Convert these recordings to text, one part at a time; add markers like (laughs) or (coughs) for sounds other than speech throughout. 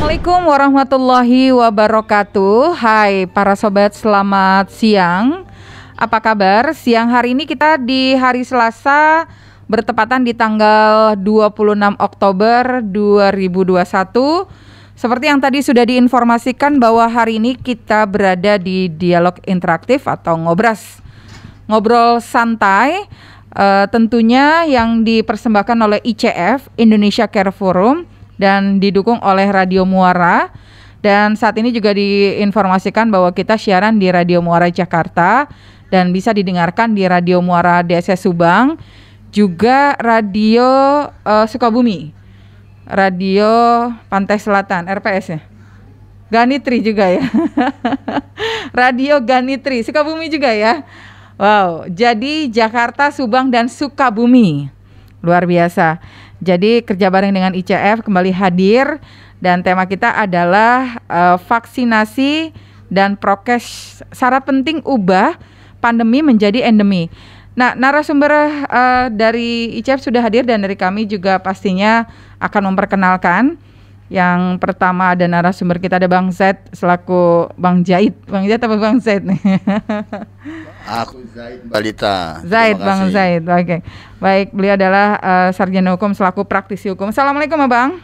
Assalamualaikum warahmatullahi wabarakatuh. Hai para sobat, selamat siang. Apa kabar? Siang hari ini kita di hari Selasa bertepatan di tanggal 26 Oktober 2021. Seperti yang tadi sudah diinformasikan bahwa hari ini kita berada di dialog interaktif atau ngobras. Ngobrol santai Uh, tentunya yang dipersembahkan oleh ICF Indonesia Care Forum dan didukung oleh Radio Muara. Dan saat ini juga diinformasikan bahwa kita siaran di Radio Muara Jakarta dan bisa didengarkan di Radio Muara DSS Subang, juga Radio uh, Sukabumi, Radio Pantai Selatan RPS ya. Ganitri juga ya. (laughs) Radio Ganitri Sukabumi juga ya. Wow, jadi Jakarta, Subang dan Sukabumi. Luar biasa. Jadi kerja bareng dengan ICF kembali hadir dan tema kita adalah uh, vaksinasi dan prokes syarat penting ubah pandemi menjadi endemi. Nah, narasumber uh, dari ICF sudah hadir dan dari kami juga pastinya akan memperkenalkan. Yang pertama ada narasumber kita ada Bang Zaid selaku Bang Zaid, Bang Zaid apa Bang Zaid nih? (laughs) Aku Zaid Balita. Zaid Bang Zaid. Oke. Okay. Baik, beliau adalah uh, sarjana hukum selaku praktisi hukum. Assalamualaikum Bang.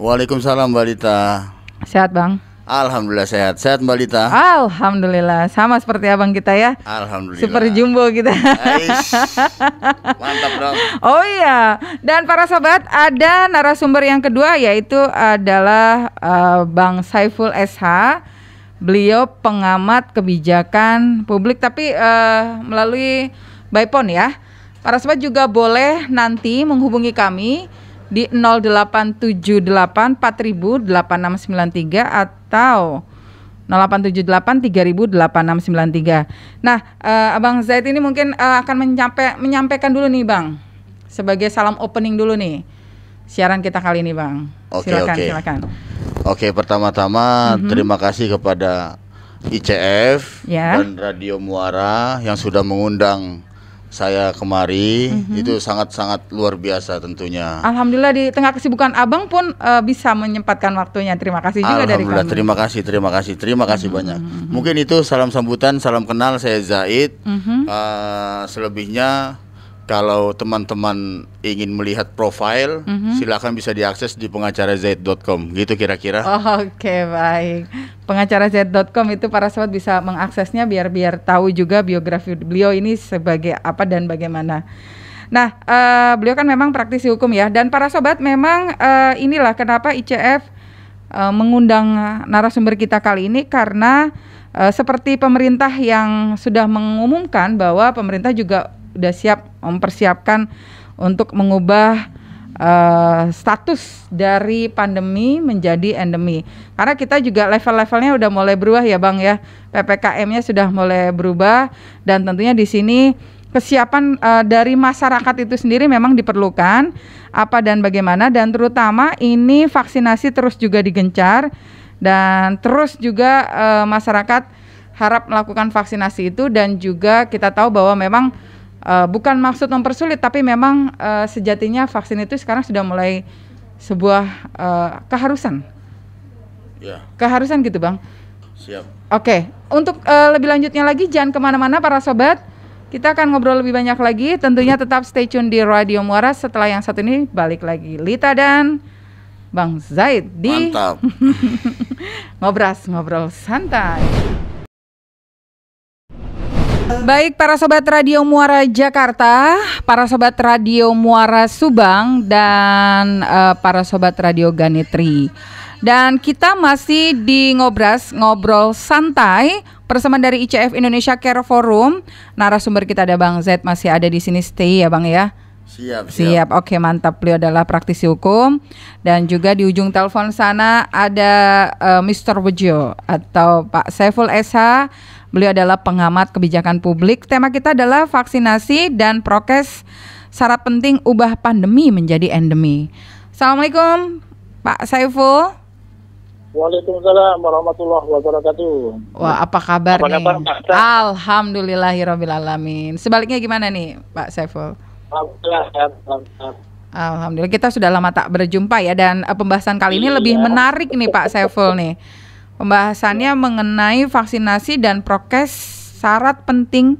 Waalaikumsalam Balita. Sehat Bang. Alhamdulillah sehat. Sehat Mbak Lita. Alhamdulillah. Sama seperti abang kita ya. Alhamdulillah. Super jumbo kita. mantap dong. (laughs) Oh iya. Dan para sobat, ada narasumber yang kedua yaitu adalah uh, Bang Saiful SH. Beliau pengamat kebijakan publik tapi uh, melalui bypon ya. Para sobat juga boleh nanti menghubungi kami di 0878 4000 8693 atau atau 0878 308693. Nah, uh, Abang Zaid ini mungkin uh, akan menyampa menyampaikan dulu nih, Bang. Sebagai salam opening dulu nih. Siaran kita kali ini, Bang. Oke, okay, silakan, okay. Oke, okay, pertama-tama mm -hmm. terima kasih kepada ICF yeah. dan Radio Muara yang sudah mengundang saya kemari mm -hmm. itu sangat-sangat luar biasa tentunya. Alhamdulillah di tengah kesibukan Abang pun uh, bisa menyempatkan waktunya. Terima kasih juga dari kami. terima kasih, terima kasih, terima kasih mm -hmm. banyak. Mhm, mhm. Mungkin itu salam sambutan, salam kenal saya Zaid. Mm -hmm. uh, selebihnya kalau teman-teman ingin melihat profil, mm-hmm. silakan bisa diakses di Z.com. Gitu kira-kira. Oh, oke, okay, baik. Z.com itu para sobat bisa mengaksesnya biar-biar tahu juga biografi beliau ini sebagai apa dan bagaimana. Nah, uh, beliau kan memang praktisi hukum ya dan para sobat memang uh, inilah kenapa ICF uh, eh, mengundang narasumber kita kali ini karena uh, seperti pemerintah yang sudah mengumumkan bahwa pemerintah juga udah siap mempersiapkan untuk mengubah Uh, status dari pandemi menjadi endemi. Karena kita juga level-levelnya udah mulai berubah ya Bang ya. PPKM-nya sudah mulai berubah dan tentunya di sini kesiapan uh, dari masyarakat itu sendiri memang diperlukan apa dan bagaimana dan terutama ini vaksinasi terus juga digencar dan terus juga uh, masyarakat harap melakukan vaksinasi itu dan juga kita tahu bahwa memang uh, bukan maksud mempersulit tapi memang uh, sejatinya vaksin itu sekarang sudah mulai sebuah uh, keharusan ya. keharusan gitu bang siap oke untuk uh, lebih lanjutnya lagi jangan kemana-mana para sobat kita akan ngobrol lebih banyak lagi tentunya tetap stay tune di Radio Muara setelah yang satu ini balik lagi Lita dan Bang Zaid di Mantap. (laughs) ngobras ngobrol santai Baik para sobat Radio Muara Jakarta, para sobat Radio Muara Subang dan uh, para sobat Radio Ganitri. Dan kita masih di ngobras ngobrol santai bersama dari ICF Indonesia Care Forum. Narasumber kita ada Bang Z masih ada di sini stay ya Bang ya. Siap, siap. Siap. Oke, mantap. Beliau adalah praktisi hukum dan juga di ujung telepon sana ada uh, eh, Mr. Bejo atau Pak Saiful SH Beliau adalah pengamat kebijakan publik. Tema kita adalah vaksinasi dan prokes syarat penting ubah pandemi menjadi endemi. Assalamualaikum Pak Saiful. Waalaikumsalam warahmatullahi wabarakatuh. Wah, apa kabar apa nih? Kabar, Sebaliknya gimana nih, Pak Saiful? Alhamdulillah. Alhamdulillah kita sudah lama tak berjumpa ya dan eh, pembahasan kali ini iya. lebih menarik nih Pak Saiful nih. Pembahasannya iya. mengenai vaksinasi dan prokes syarat penting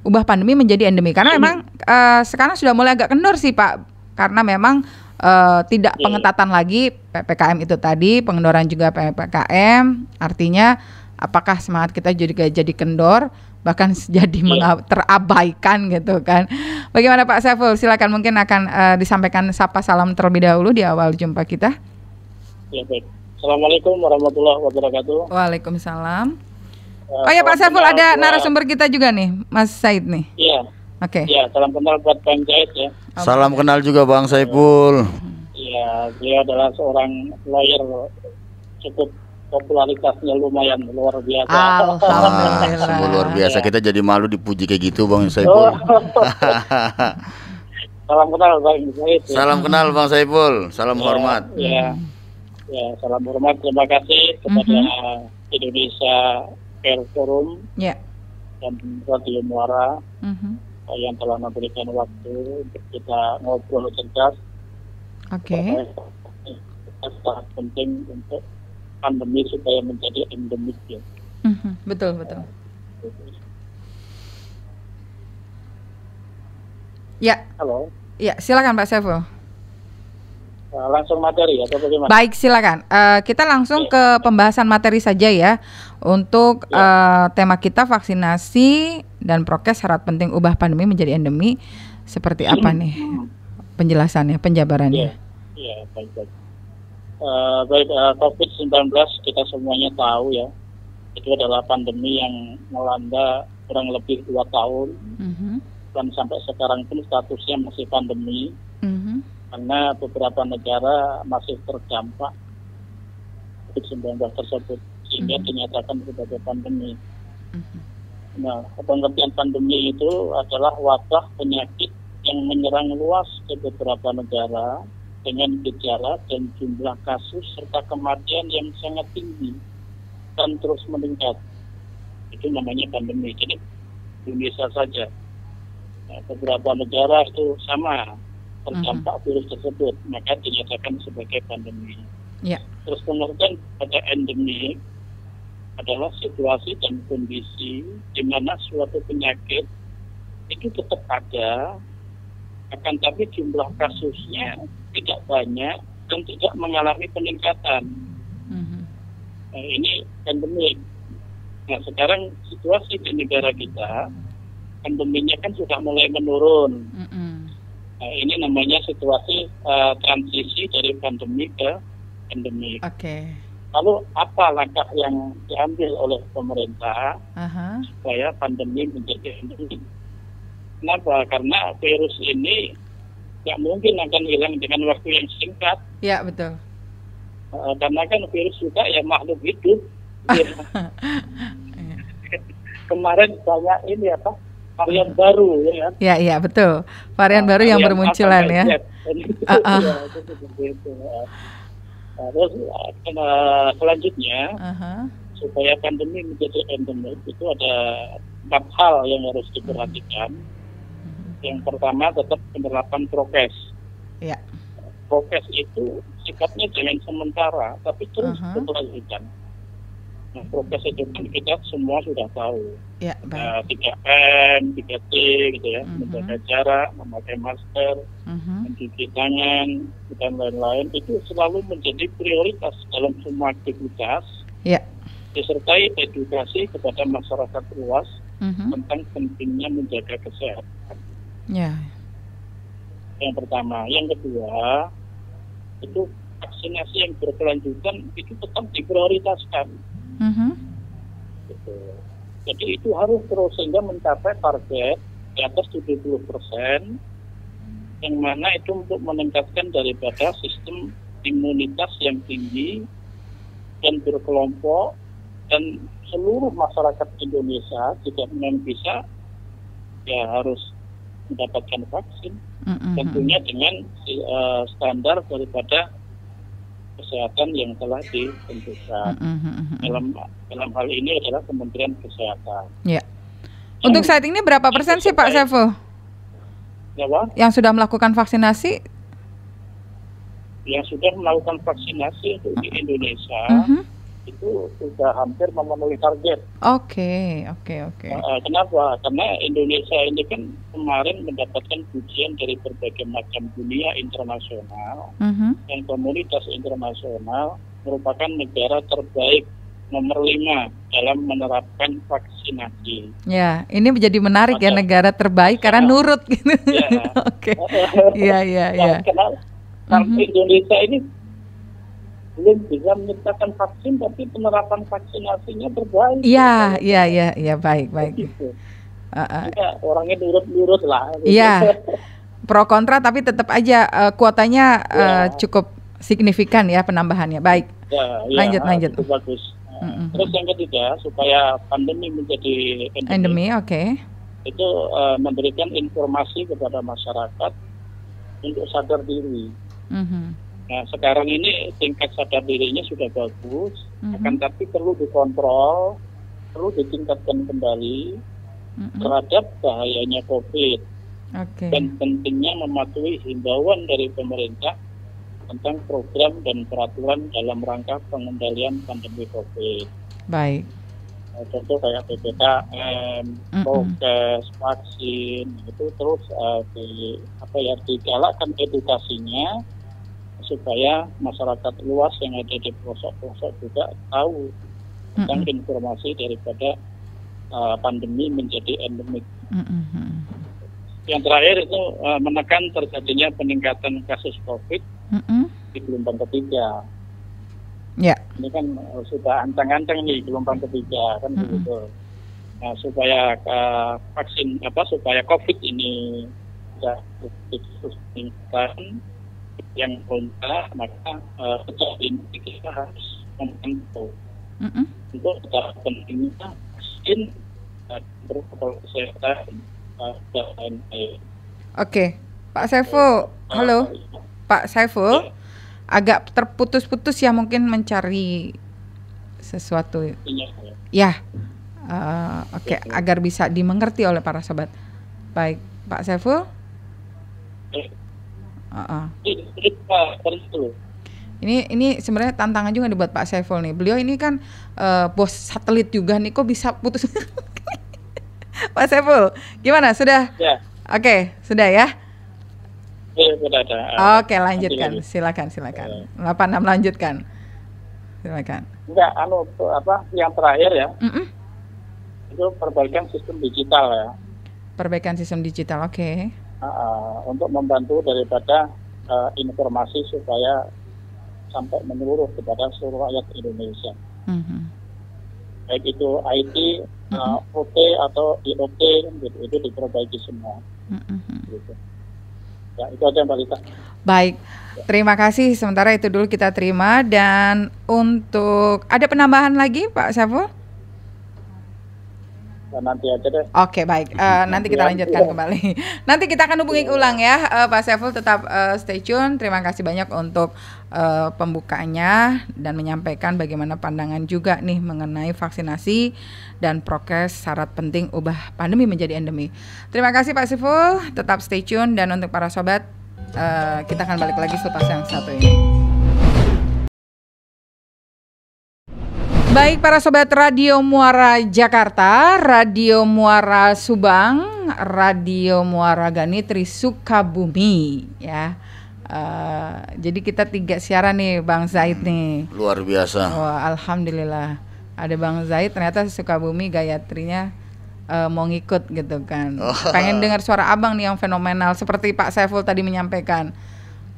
ubah pandemi menjadi endemi. Karena iya. memang uh, sekarang sudah mulai agak kendor sih Pak, karena memang uh, tidak iya. pengetatan lagi ppkm itu tadi, pengendoran juga ppkm. Artinya apakah semangat kita jadi jadi kendor? bahkan (laughs) jadi yeah. terabaikan gitu kan. Bagaimana Pak Saiful? Silakan mungkin akan uh, disampaikan sapa salam terlebih dahulu di awal jumpa kita. Ya, baik. Assalamualaikum warahmatullahi wabarakatuh. Waalaikumsalam. Uh, oh ya Pak Saiful ada narasumber kita juga nih, Mas Said nih. Iya. Oke. Okay. Iya, salam kenal buat Bang Said ya. Salam kenal juga Bang Saiful. Iya, dia adalah seorang lawyer cukup popularitasnya lumayan luar biasa. Alhamdulillah. Ah, luar biasa. Iya. Kita jadi malu dipuji kayak gitu, Bang Saiful. (laughs) Ya. Salam kenal Bang Saiful. Salam kenal Bang Saiful. Salam ya, hormat. Iya. Ya, salam hormat terima kasih kepada mm -hmm. Indonesia Air Forum yeah. dan Radio Muara mm -hmm. yang telah memberikan waktu untuk kita ngobrol cerdas. Oke. Okay. Sangat penting untuk pandemi supaya menjadi endemik ya. Mm -hmm. Betul betul. Ya. Halo. Ya, silakan Pak Saiful. Eh, langsung materi atau bagaimana? Baik, silakan. Uh, kita langsung iya. ke pembahasan materi saja ya. Untuk ya. Uh, tema kita vaksinasi dan prokes syarat penting ubah pandemi menjadi endemi seperti apa hmm. nih penjelasannya, penjabarannya? Iya, ya, baik. Uh, baik uh, COVID-19 kita semuanya tahu ya. Itu adalah pandemi yang melanda kurang lebih dua tahun. Mm -hmm. Dan sampai sekarang pun statusnya masih pandemi. Mm -hmm karena beberapa negara masih terdampak COVID-19 tersebut sehingga hmm dinyatakan sebagai pandemi. hmm Nah, pengertian pandemi itu adalah wabah penyakit yang menyerang luas ke beberapa negara dengan gejala dan jumlah kasus serta kematian yang sangat tinggi dan terus meningkat. Itu namanya pandemi. Jadi Indonesia saja. Nah, beberapa negara itu sama terdampak uh-huh. virus tersebut maka dinyatakan sebagai pandemi. Yeah. Terus kemudian pada endemi adalah situasi dan kondisi di mana suatu penyakit itu tetap ada, akan tapi jumlah kasusnya ya. tidak banyak dan tidak mengalami peningkatan. Mm-hmm. Nah, ini endemik. Nah sekarang situasi di negara kita pandeminya kan sudah mulai menurun. Mm-hmm. Nah, ini namanya situasi uh, transisi dari pandemi ke pandemi. Oke. Okay. Lalu apa langkah yang diambil oleh pemerintah uh-huh. supaya pandemi menjadi endemi? Kenapa? Karena virus ini nggak mungkin akan hilang dengan waktu yang singkat. Ya betul. Uh, karena kan virus juga ya makhluk hidup. (laughs) Iya. Iya. Kemarin banyak ini apa? Ya, varian baru ya kan? Ya ya betul. Varian nah, baru yang bermunculan ya. (laughs) Uh -uh. terus uh, selanjutnya uh -huh. supaya pandemi menjadi endemik itu ada empat hal yang harus diperhatikan. Uh-huh. Yang pertama tetap penerapan prokes. Ya. Prokes itu sikapnya jangan sementara tapi terus uh -huh. berlanjutan. Nah, prokes itu kan kita semua sudah tahu. Ya, nah, baik. Nah, 3M, 3T gitu ya, Uh-huh. Mhm. menjaga jarak, memakai masker, uh-huh. mencuci tangan, dan lain-lain itu selalu menjadi prioritas dalam semua aktivitas. Ya. Disertai edukasi kepada masyarakat luas uh-huh. tentang pentingnya menjaga kesehatan. Ya. Yang pertama, yang kedua itu vaksinasi yang berkelanjutan itu tetap diprioritaskan Mm-hmm. Gitu. Jadi itu harus terus sehingga mencapai target di atas 70 persen yang mana itu untuk meningkatkan daripada sistem imunitas yang tinggi dan berkelompok dan seluruh masyarakat Indonesia tidak memang bisa ya harus mendapatkan vaksin mm -hmm. tentunya dengan uh, standar daripada kesehatan yang telah ditentukan. Mm-hmm, mm-hmm. Dalam dalam hal ini adalah Kementerian Kesehatan. Ya. Untuk saat ini berapa persen sih Pak Saiful? Ya, Pak? Yang sudah melakukan vaksinasi? Yang sudah melakukan vaksinasi di mm-hmm. Indonesia mm -hmm itu sudah hampir memenuhi target. Oke, okay, oke, okay, oke. Okay. Eh, eh, kenapa? Karena Indonesia ini kan kemarin mendapatkan pujian dari berbagai macam dunia internasional uh mm-hmm. -huh. dan komunitas internasional merupakan negara terbaik nomor lima dalam menerapkan vaksinasi. Ya, ini menjadi menarik Maka, ya negara terbaik ya. karena nurut gitu. Ya. (laughs) oke. Iya, iya, iya. Karena mm-hmm. Indonesia ini belum bisa menciptakan vaksin tapi penerapan vaksinasinya berbaik. Iya, iya, iya, iya baik, baik. Gitu. Uh, uh. Ya, orangnya nurut-nurut lah. Iya. Gitu. (laughs) Pro kontra tapi tetap aja uh, kuotanya uh, ya. cukup signifikan ya penambahannya. Baik. Ya, lanjut, ya, lanjut. Itu ah, bagus. Mm -hmm. Terus yang ketiga supaya pandemi menjadi endemi. Endemi, oke. Okay. Itu uh, memberikan informasi kepada masyarakat untuk sadar diri. Mm -hmm Nah, sekarang ini tingkat sadar dirinya sudah bagus, mm-hmm. akan tapi perlu dikontrol, perlu ditingkatkan kembali mm-hmm. terhadap bahayanya COVID okay. dan pentingnya mematuhi himbauan dari pemerintah tentang program dan peraturan dalam rangka pengendalian pandemi COVID. Baik. Nah, contoh kayak ppkm, prokes, vaksin itu terus uh, di apa ya digalakkan edukasinya supaya masyarakat luas yang ada di pelosok-pelosok juga tahu tentang mm -hmm. informasi daripada uh, pandemi menjadi endemik. Mm -hmm. Yang terakhir itu uh, menekan terjadinya peningkatan kasus COVID mm -hmm. di gelombang ketiga. Yeah. Ini kan uh, sudah anteng-anteng nih gelombang ketiga kan mm -hmm. begitu. Nah, supaya uh, vaksin apa supaya COVID ini tidak ya, meningkat yang kontra maka uh, ini kita harus memantau mm -hmm. untuk tetap pentingnya vaksin uh, eh, protokol kesehatan uh, dan Oke, okay. Pak Saifu, halo, Pak Saifu, ya. agak terputus-putus ya mungkin mencari sesuatu. Iya, ya, Uh, oke, okay. agar bisa dimengerti oleh para sobat. Baik, Pak Saifu. Ini ini sebenarnya tantangan juga dibuat Pak Saiful nih. Beliau ini kan uh, bos satelit juga nih, kok bisa putus? (laughs) Pak Saiful, gimana? Sudah? Ya. Oke, okay, sudah ya. ya oke, okay, lanjutkan. silakan, silakan. 86 ya. lanjutkan. Silakan. Enggak, anu apa yang terakhir ya? Mm-mm. Itu perbaikan sistem digital ya. Perbaikan sistem digital, oke. Okay untuk membantu daripada uh, informasi supaya sampai menyeluruh kepada seluruh rakyat Indonesia. Mm-hmm. Baik itu IT, eh, mm-hmm. uh, OT atau IOT gitu, itu diperbaiki semua. Mm-hmm. Gitu. Ya, itu aja Mbak Lita. Baik. Terima kasih. Sementara itu dulu kita terima dan untuk ada penambahan lagi Pak Syaful? Nah, nanti aja deh. Oke okay, baik, uh, nanti kita lanjutkan nanti. kembali. (laughs) Nanti kita akan hubungi ulang ya, uh, Pak Saiful tetap uh, stay tune. Terima kasih banyak untuk uh, pembukaannya dan menyampaikan bagaimana pandangan juga nih mengenai vaksinasi dan prokes syarat penting ubah pandemi menjadi endemi. Terima kasih Pak Saiful, tetap stay tune dan untuk para sobat uh, kita akan balik lagi setelah yang satu ini. Baik para sobat Radio Muara Jakarta, Radio Muara Subang, Radio Muara Ganitri Sukabumi ya. Uh, jadi kita tiga siaran nih Bang Zaid hmm, nih. Luar biasa. Oh, alhamdulillah. Ada Bang Zaid ternyata Sukabumi Gayatrinya uh, mau ngikut gitu kan. Oh. Pengen dengar suara Abang nih yang fenomenal seperti Pak Saiful tadi menyampaikan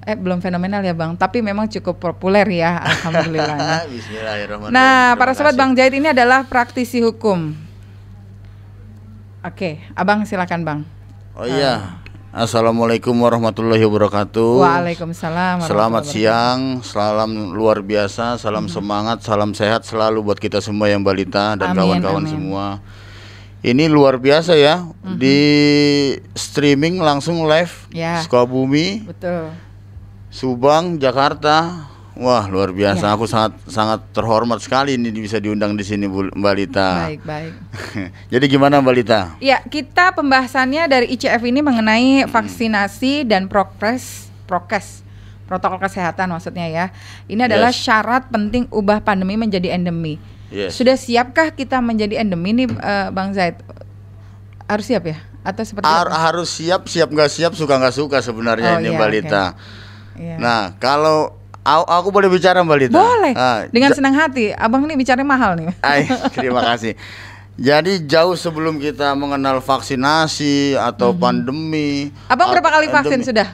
eh belum fenomenal ya Bang, tapi memang cukup populer ya (laughs) alhamdulillah. Bismillahirrahmanirrahim. Nah, para sobat Bang Jahit ini adalah praktisi hukum. Oke, Abang silakan Bang. Oh uh. iya. Assalamualaikum warahmatullahi wabarakatuh. Waalaikumsalam. Selamat siang, salam luar biasa, salam hmm semangat, salam sehat selalu buat kita semua yang balita dan kawan-kawan semua. Ini luar biasa ya mm-hmm. di streaming langsung live yeah. Sukabumi. Betul Subang, Jakarta. Wah, luar biasa. Ya. Aku sangat sangat terhormat sekali ini bisa diundang di sini Bu Mbak Lita. Baik, baik. (laughs) Jadi gimana Mbak Lita? Ya, kita pembahasannya dari ICF ini mengenai hmm. vaksinasi dan prokes prokes protokol kesehatan maksudnya ya. Ini adalah yes. syarat penting ubah pandemi menjadi endemi. Yes. Sudah siapkah kita menjadi endemi ini, uh, eh, Bang Zaid? Harus siap ya? Atau seperti Ar apa? harus siap, siap nggak siap, suka nggak suka sebenarnya oh, ini iya, Mbak Lita. Okay Yeah. Nah, kalau aku boleh bicara Mbak Lita? Boleh. Nah, Dengan senang hati. Abang ini bicara mahal nih. Ay, (laughs) terima kasih. Jadi jauh sebelum kita mengenal vaksinasi atau mm -hmm. pandemi. Abang berapa kali vaksin pandemi. sudah?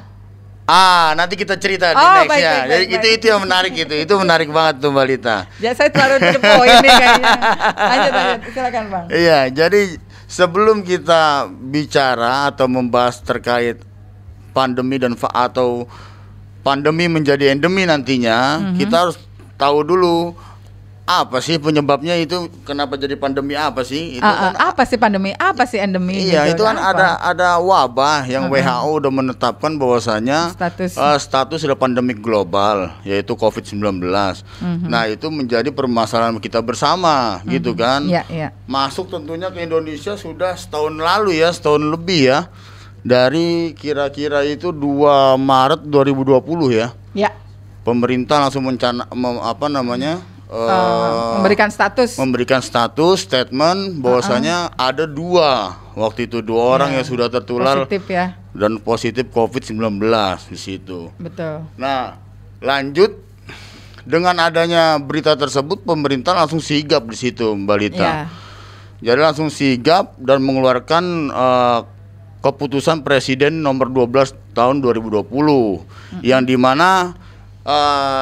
Ah, nanti kita cerita oh, di next baik, ya. Baik, Jadi baik, itu itu yang menarik itu. Itu menarik banget tuh Mbak Lita. Ya saya terlalu di ini kayaknya. Lanjut lanjut, silakan Bang. Iya, jadi sebelum kita bicara atau membahas terkait pandemi dan atau pandemi menjadi endemi nantinya, mm-hmm. kita harus tahu dulu apa sih penyebabnya itu kenapa jadi pandemi apa sih itu uh, kan, apa sih pandemi apa sih endemi iya gitu itu kan, kan? apa? ada ada wabah yang okay. Mhm. WHO udah menetapkan bahwasanya status uh, status sudah pandemi global yaitu COVID-19 mm-hmm. nah itu menjadi permasalahan kita bersama mm-hmm. gitu kan yeah, yeah. masuk tentunya ke Indonesia sudah setahun lalu ya setahun lebih ya dari kira-kira itu 2 Maret 2020 ya. Ya. Pemerintah langsung mencana mem, apa namanya? Uh, uh, memberikan status memberikan status statement bahwasanya uh -uh. ada dua waktu itu dua orang ya, yang sudah tertular positif ya dan positif COVID-19 di situ. Betul. Nah, lanjut dengan adanya berita tersebut pemerintah langsung sigap di situ Mbak Lita. Yeah. Jadi langsung sigap dan mengeluarkan uh, keputusan Presiden nomor 12 tahun 2020 hmm. yang dimana uh,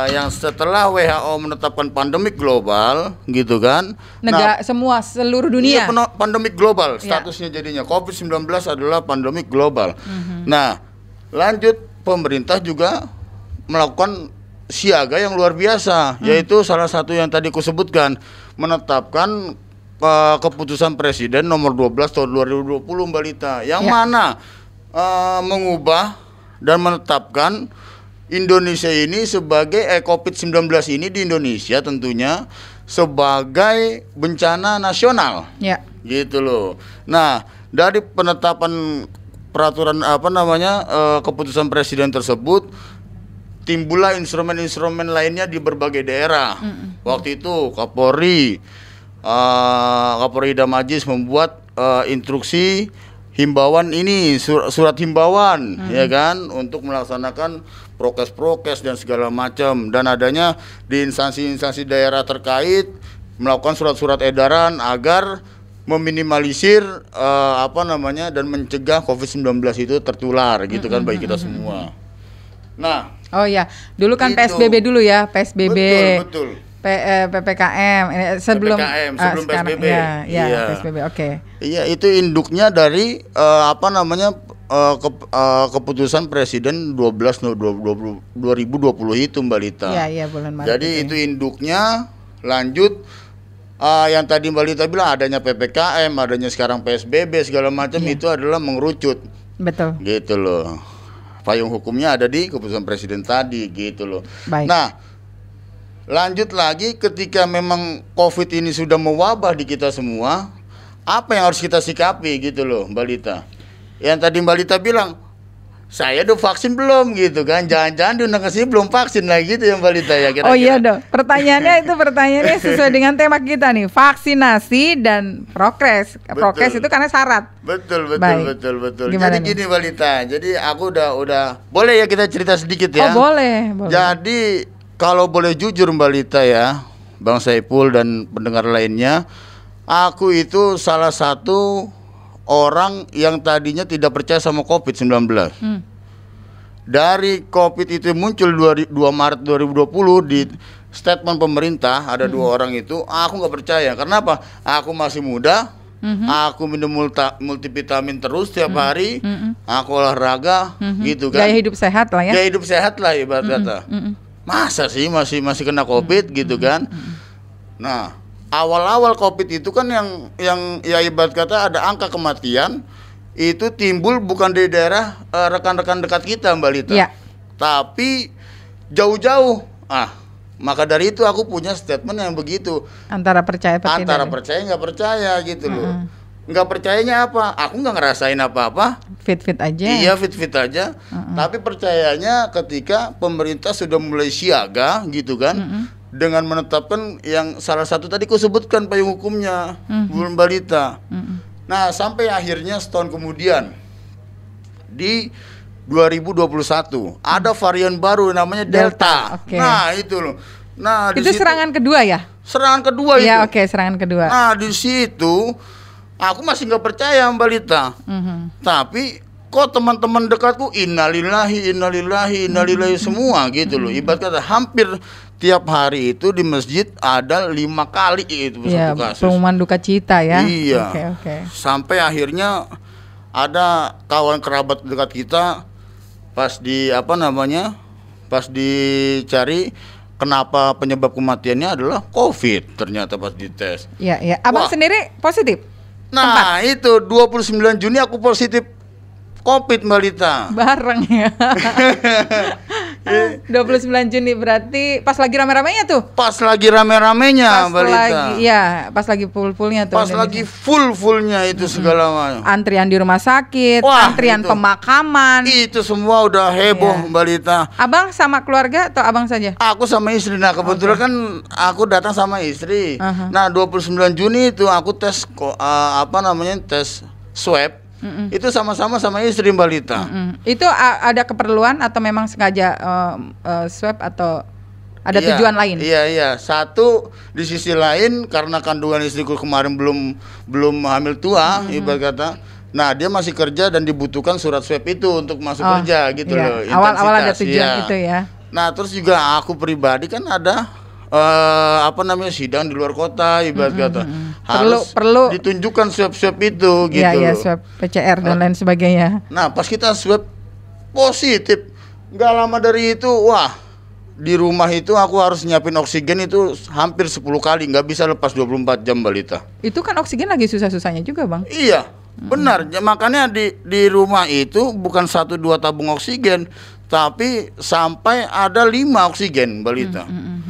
eh, yang setelah WHO menetapkan pandemik global gitu kan negara nah, semua seluruh dunia iya, pandemik global iya. statusnya jadinya COVID-19 adalah pandemik global hmm. nah lanjut pemerintah juga melakukan siaga yang luar biasa hmm. yaitu salah satu yang tadi kusebutkan menetapkan uh, keputusan presiden nomor 12 tahun 2020 Mbak Lita yang ya. mana uh, mengubah dan menetapkan Indonesia ini sebagai eh, COVID-19 ini di Indonesia tentunya sebagai bencana nasional. Ya. Gitu loh. Nah, dari penetapan peraturan apa namanya uh, keputusan presiden tersebut timbullah instrumen-instrumen lainnya di berbagai daerah. Mm -mm. Waktu itu Kapolri uh, eh, Kapolda Majis membuat uh, instruksi himbauan ini sur surat himbauan hmm. ya kan untuk melaksanakan prokes-prokes dan segala macam dan adanya di instansi-instansi daerah terkait melakukan surat-surat edaran agar meminimalisir uh, apa namanya dan mencegah COVID-19 itu tertular gitu kan hmm, bagi kita hmm, semua. Hmm, nah, oh ya, dulu kan itu. PSBB dulu ya, PSBB. Betul, betul. P, eh, PPKM eh, sebelum PPKM, ah, sebelum uh, sekarang, PSBB. Iya, iya, iya. PSBB. Oke. Okay. Iya, itu induknya dari uh, apa namanya uh, ke, uh, keputusan presiden 12 20, 20, 2020 itu Mbak Lita. Iya, iya bulan Maret. Jadi itu, itu induknya lanjut uh, yang tadi Mbak Lita bilang adanya PPKM, adanya sekarang PSBB segala macam iya. itu adalah mengerucut. Betul. Gitu loh. Payung hukumnya ada di keputusan presiden tadi gitu loh. Baik. Nah, Lanjut lagi ketika memang COVID ini sudah mewabah di kita semua, apa yang harus kita sikapi gitu loh Mbak Lita? Yang tadi Mbak Lita bilang, saya udah vaksin belum gitu kan jangan-jangan diundang ke sini belum vaksin lagi gitu ya Mbak Lita ya oh kira-kira. Oh iya dong pertanyaannya itu pertanyaannya sesuai dengan tema kita nih vaksinasi dan prokes prokes itu karena syarat betul betul Baik. betul betul Gimana jadi nih? gini Mbak Lita jadi aku udah udah boleh ya kita cerita sedikit ya oh boleh, boleh. jadi kalau boleh jujur Mbak Lita ya, Bang Saiful dan pendengar lainnya, aku itu salah satu orang yang tadinya tidak percaya sama COVID-19. Hmm. Dari COVID itu muncul 2, Maret 2020 di statement pemerintah ada -hmm. dua orang itu aku nggak percaya karena apa aku masih muda mm -hmm. aku minum multa, multivitamin terus tiap mm -hmm. hari mm -hmm. aku olahraga mm -hmm. gitu kan gaya hidup sehat lah ya gaya hidup sehat lah ibarat mm -hmm. kata mm -hmm masa sih masih masih kena covid hmm. gitu hmm, kan hmm, hmm. nah awal-awal covid itu kan yang yang ya ibarat kata ada angka kematian itu timbul bukan di daerah eh, rekan-rekan dekat kita mbak Lita ya. tapi jauh-jauh ah maka dari itu aku punya statement yang begitu antara percaya antara ya? percaya nggak percaya gitu hmm. loh nggak percayanya apa? Aku nggak ngerasain apa-apa. Fit-fit aja. Iya, fit-fit aja. Uh -uh. Tapi percayanya ketika pemerintah sudah mulai siaga gitu kan. Uh -uh dengan menetapkan yang salah satu tadi ku sebutkan payung hukumnya uh -huh. belum balita. Nah, sampai akhirnya setahun kemudian di 2021 ada varian baru namanya delta. delta. Okay. Nah, itu loh. Nah, itu di situ, serangan kedua ya? Serangan kedua ya, itu. Iya, oke, okay, serangan kedua. Nah, di situ Aku masih nggak percaya Mbak Lita. Mm-hmm. Tapi kok teman-teman dekatku innalillahi innalillahi innalillahi mm-hmm. semua gitu loh. Mhm. Ibarat kata hampir tiap hari itu di masjid ada lima kali itu ya, satu kasus. Pengumuman duka cita ya. Iya. Okay, okay. Sampai akhirnya ada kawan kerabat dekat kita pas di apa namanya pas dicari kenapa penyebab kematiannya adalah COVID ternyata pas dites. Iya iya. Abang Wah, sendiri positif? Nah, Tempat. itu 29 Juni aku positif COVID Mbak Lita. Bareng ya. (laughs) 29 eh, Juni berarti pas lagi rame-ramenya tuh. Pas lagi rame-ramenya pas lagi ya, pas lagi full-fullnya tuh. Pas lagi full-fullnya itu hmm. segala macam. Antrian di rumah sakit, Wah, antrian itu. pemakaman. Itu semua udah heboh iya. balita. Abang sama keluarga atau abang saja? Aku sama istri. Nah, kebetulan okay. kan aku datang sama istri. Uh -huh. Nah, 29 Juni itu aku tes uh, apa namanya? tes swab Mm-mm. Itu sama-sama sama istri Mbak Lita. Mm-mm. Itu ada keperluan atau memang sengaja uh, uh, swab atau ada iya, tujuan lain? Iya iya. Satu di sisi lain karena kandungan istriku kemarin belum belum hamil tua, mm-hmm. ibarat kata. Nah dia masih kerja dan dibutuhkan surat swab itu untuk masuk oh, kerja gitu iya. loh. Awal-awal ada tujuan iya. itu ya. Nah terus juga aku pribadi kan ada uh, apa namanya sidang di luar kota ibarat mm -hmm. kata harus perlu perlu ditunjukkan swab-swab itu gitu. ya iya, iya swab PCR dan uh, lain sebagainya. Nah, pas kita swab positif, nggak lama dari itu, wah, di rumah itu aku harus nyiapin oksigen itu hampir 10 kali, nggak bisa lepas 24 jam balita. Itu kan oksigen lagi susah-susahnya juga, Bang. Iya. Hmm. Benar, makanya di di rumah itu bukan satu dua tabung oksigen, tapi sampai ada lima oksigen balita. Hmm, hmm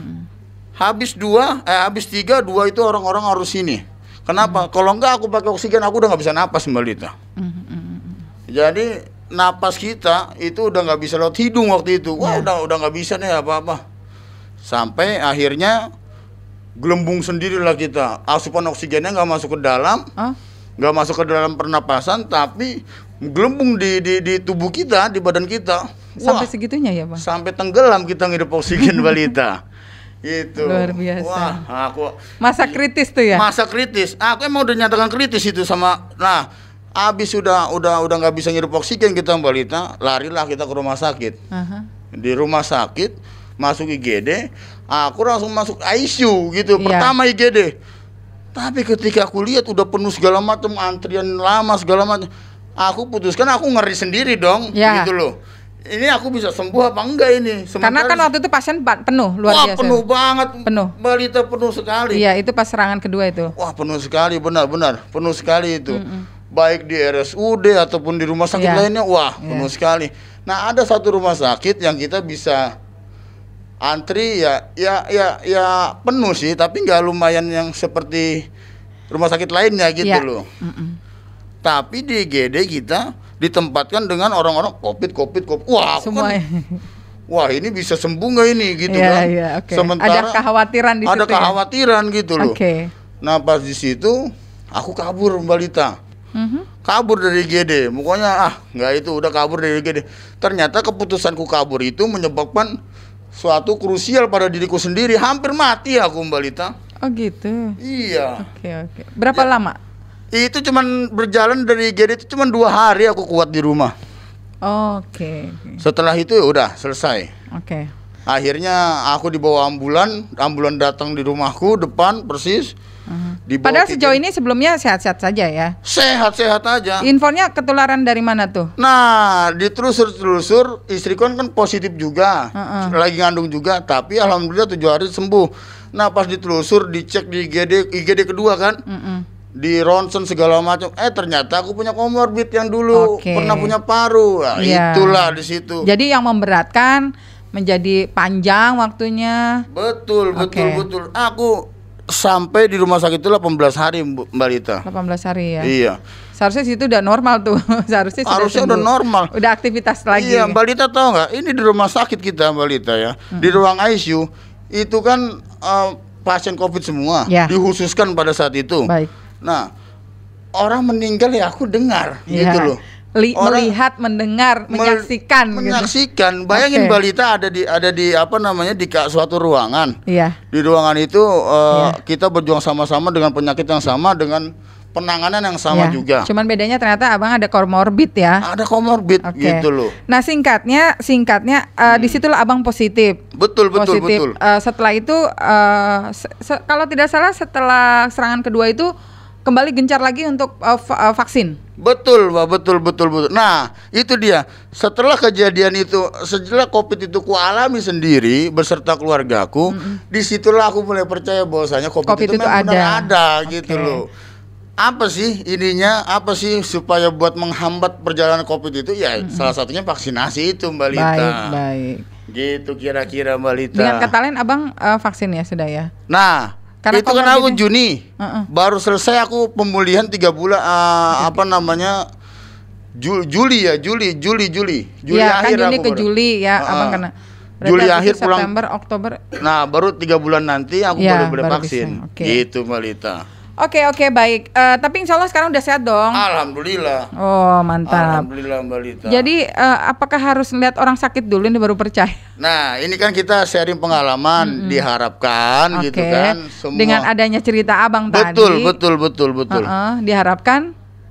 habis dua eh, habis tiga dua itu orang-orang harus ini. kenapa hmm. kalau enggak aku pakai oksigen aku udah nggak bisa napas mbak Lita hmm. hmm, hmm, hmm. jadi napas kita itu udah nggak bisa lewat hidung waktu itu wah yeah. udah udah nggak bisa nih apa-apa sampai akhirnya gelembung sendirilah kita asupan oksigennya nggak masuk ke dalam nggak huh? masuk ke dalam pernapasan tapi gelembung di, di di tubuh kita di badan kita sampai segitunya ya bang sampai tenggelam kita ngidup oksigen balita (laughs) Gitu. Luar biasa. Wah, aku masa kritis tuh ya. Masa kritis. Aku emang udah nyatakan kritis itu sama nah abis sudah udah udah nggak bisa ngirup oksigen kita Mbak Lita, larilah kita ke rumah sakit. Uh -huh. Di rumah sakit masuk IGD, aku langsung masuk ICU gitu. Yeah. Pertama IGD. Tapi ketika aku lihat udah penuh segala macam antrian lama segala macam, aku putuskan aku ngeri sendiri dong yeah. gitu loh ini aku bisa sembuh apa enggak ini? Sementara Karena kan waktu itu pasien penuh luar wah, biasa. penuh banget. Penuh. Balita penuh sekali. Iya itu pas serangan kedua itu. Wah penuh sekali benar-benar penuh sekali itu. Mm -mm. Baik di RSUD ataupun di rumah sakit yeah. lainnya, wah yeah. penuh sekali. Nah ada satu rumah sakit yang kita bisa antri ya ya ya ya penuh sih, tapi nggak lumayan yang seperti rumah sakit lainnya gitu yeah. loh. Mm -mm. Tapi di GD kita ditempatkan dengan orang-orang covid covid covid wah semua kan, wah ini bisa sembuh nggak ini gitu yeah, kan yeah, okay. sementara ada kekhawatiran di situ ada ya? kekhawatiran ya? gitu loh okay. nah pas di situ aku kabur balita mm-hmm. kabur dari gede pokoknya ah nggak itu udah kabur dari gede ternyata keputusanku kabur itu menyebabkan suatu krusial pada diriku sendiri hampir mati aku balita oh gitu iya oke okay, oke okay. berapa ya, lama itu cuman berjalan dari GD itu cuman dua hari aku kuat di rumah. Oh, Oke. Okay. Setelah itu ya udah selesai. Oke. Okay. Akhirnya aku dibawa ambulan, ambulan datang di rumahku depan persis. Uh-huh. Padahal Padahal sejauh ini sebelumnya sehat-sehat saja ya. Sehat-sehat aja. Infonya ketularan dari mana tuh? Nah, ditelusur-telusur istriku kan, kan positif juga, uh-uh. lagi ngandung juga, tapi alhamdulillah tujuh hari sembuh. Nah, pas ditelusur dicek di IGD IGD kedua kan, uh-uh di ronsen segala macam eh ternyata aku punya komorbid yang dulu okay. pernah punya paru nah, yeah. itulah di situ jadi yang memberatkan menjadi panjang waktunya betul betul okay. betul aku sampai di rumah sakit itu 18 hari Mbak Lita 18 hari ya iya seharusnya situ udah normal tuh (laughs) seharusnya harusnya udah normal udah aktivitas lagi iya Mbak Lita tahu nggak ini di rumah sakit kita Mbak Lita ya -hmm. di ruang ICU itu kan uh, pasien COVID semua yeah. dihususkan pada saat itu Baik Nah, orang meninggal ya aku dengar yeah. gitu loh. Li orang melihat, mendengar, menyaksikan. Mel menyaksikan. Gitu. Bayangin okay. balita ada di ada di apa namanya di suatu ruangan. Iya. Di ruangan itu uh, eh, yeah. kita berjuang sama-sama dengan penyakit yang sama dengan penanganan yang sama ya. juga. Cuman bedanya ternyata abang ada komorbid ya. Ada komorbid okay. gitu loh. Nah singkatnya, singkatnya uh, hmm. disitulah abang positif. Betul betul positif. betul. Uh, setelah itu, uh, se se kalau tidak salah setelah serangan kedua itu kembali gencar lagi untuk uh, uh, vaksin. Betul, Mbak, betul, betul, betul. Nah, itu dia. Setelah kejadian itu, setelah COVID itu ku alami sendiri beserta keluargaku, mm -hmm. disitulah aku mulai percaya bahwasanya COVID, COVID itu, itu memang ada, ada okay. gitu loh. Apa sih ininya? Apa sih supaya buat menghambat perjalanan COVID itu? Ya, mm -hmm. salah satunya vaksinasi itu, Mbak Lita. Baik, baik. Gitu kira-kira Mbak Lita. Dengan kata lain, Abang uh, vaksin ya sudah ya. Nah, karena itu kan aku Juni uh -uh. baru selesai aku pemulihan tiga bulan uh, ah, apa namanya Ju Juli ya Juli Juli Juli Juli ya, akhir kan Juni ke baru. Juli ya uh -uh. abang kena Berarti Juli akhir September, pulang September Oktober nah baru tiga bulan nanti aku ya, boleh boleh vaksin, Okay. gitu Melita Oke oke baik. Uh, tapi insya Allah sekarang udah sehat dong. Alhamdulillah. Oh mantap. Alhamdulillah Mbak Lita. Jadi uh, apakah harus melihat orang sakit dulu ini baru percaya? Nah ini kan kita sharing pengalaman -hmm. diharapkan okay. gitu kan. Semua... Dengan adanya cerita abang betul, tadi. Betul betul betul betul. Uh -uh, diharapkan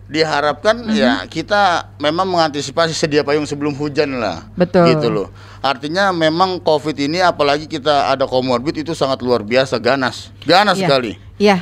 diharapkan mm -hmm. ya kita memang mengantisipasi sedia payung sebelum hujan lah. Betul. Gitu loh. Artinya memang COVID ini apalagi kita ada komorbid itu sangat luar biasa ganas, ganas yeah. sekali. Iya. Yeah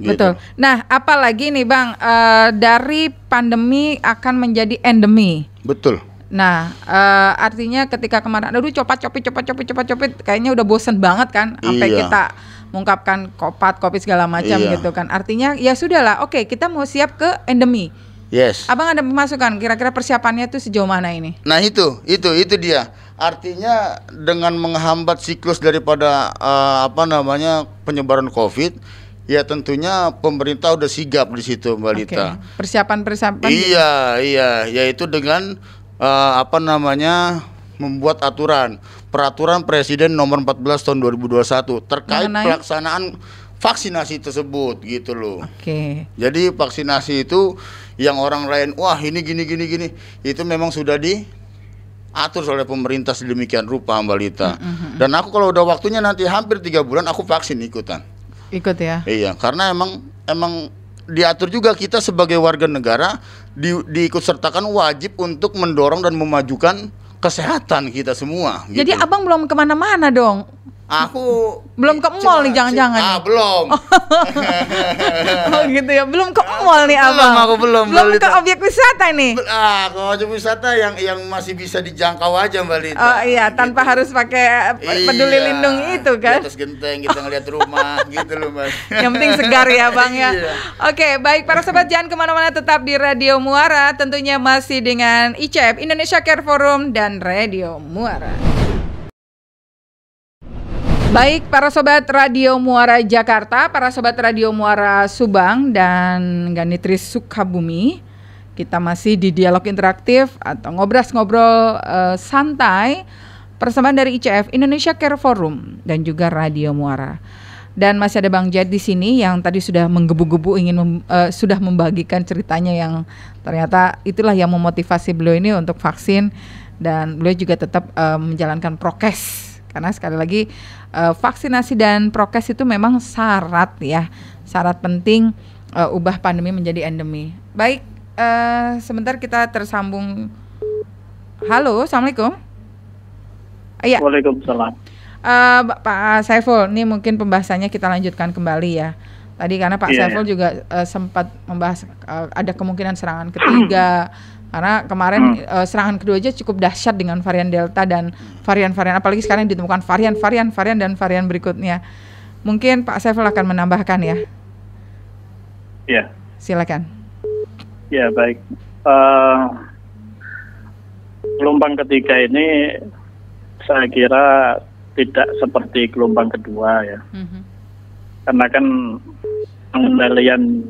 Gitu. Betul. Nah, apalagi nih Bang, uh, dari pandemi akan menjadi endemi. Betul. Nah, uh, artinya ketika kemarin aduh copat copit copat copit copat copit kayaknya udah bosen banget kan sampai iya. kita mengungkapkan kopat, kopi segala macam iya. gitu kan. Artinya ya sudahlah, oke, kita mau siap ke endemi. Yes. Abang ada pemasukan kira-kira persiapannya tuh sejauh mana ini? Nah, itu, itu, itu dia. Artinya dengan menghambat siklus daripada uh, apa namanya penyebaran Covid Ya tentunya pemerintah udah sigap di situ Mbak Lita. Okay. Persiapan-persiapan. Iya, juga. Ya? iya, yaitu dengan uh, apa namanya membuat aturan, peraturan presiden nomor 14 tahun 2021 terkait Mengenai... pelaksanaan vaksinasi tersebut gitu loh. Oke. Okay. Jadi vaksinasi itu yang orang lain wah ini gini gini gini itu memang sudah di atur oleh pemerintah sedemikian rupa Mbak Lita. Mm -hmm. Dan aku kalau udah waktunya nanti hampir tiga bulan aku vaksin ikutan ikut ya iya karena emang emang diatur juga kita sebagai warga negara di, diikutsertakan wajib untuk mendorong dan memajukan kesehatan kita semua. Jadi gitu. abang belum kemana-mana dong. Aku belum ke mall nih jangan-jangan. Ah, belum. Oh. (laughs) oh gitu ya. Belum ke ah, mall nih belum, Abang. aku belum. Belum ke objek wisata nih. Ah, ke objek wisata yang yang masih bisa dijangkau aja Mbak Lita. Oh iya, tanpa gitu. harus pakai eh, iya, peduli iya, lindung itu kan. Di atas genteng kita ngeliat rumah (laughs) gitu loh, mas. yang penting segar ya, Bang ya. Iya. Oke, baik para sobat jangan kemana mana tetap di Radio Muara tentunya masih dengan ICF Indonesia Care Forum dan Radio Muara. Baik, para sobat Radio Muara Jakarta, para sobat Radio Muara Subang dan Ganitri Sukabumi, kita masih di dialog interaktif atau ngobras ngobrol uh, eh, santai persamaan dari ICF Indonesia Care Forum dan juga Radio Muara. Dan masih ada Bang Jad di sini yang tadi sudah menggebu-gebu ingin mem, uh, sudah membagikan ceritanya yang ternyata itulah yang memotivasi beliau ini untuk vaksin dan beliau juga tetap uh, menjalankan prokes karena sekali lagi uh, vaksinasi dan prokes itu memang syarat ya, syarat penting uh, ubah pandemi menjadi endemi. Baik, uh, sebentar kita tersambung. Halo, assalamualaikum. Iya. Waalaikumsalam. Uh, Pak Saiful, ini mungkin pembahasannya kita lanjutkan kembali ya. Tadi karena Pak yeah. Saiful iya. juga uh, sempat membahas uh, ada kemungkinan serangan ketiga. Karena kemarin uh, serangan kedua aja cukup dahsyat dengan varian Delta dan varian-varian apalagi sekarang ditemukan varian-varian varian dan varian berikutnya. Mungkin Pak Sevel akan menambahkan ya. Ya. Silakan. Ya, baik. Uh, gelombang ketiga ini saya kira tidak seperti gelombang kedua ya. -hmm. Karena kan pengendalian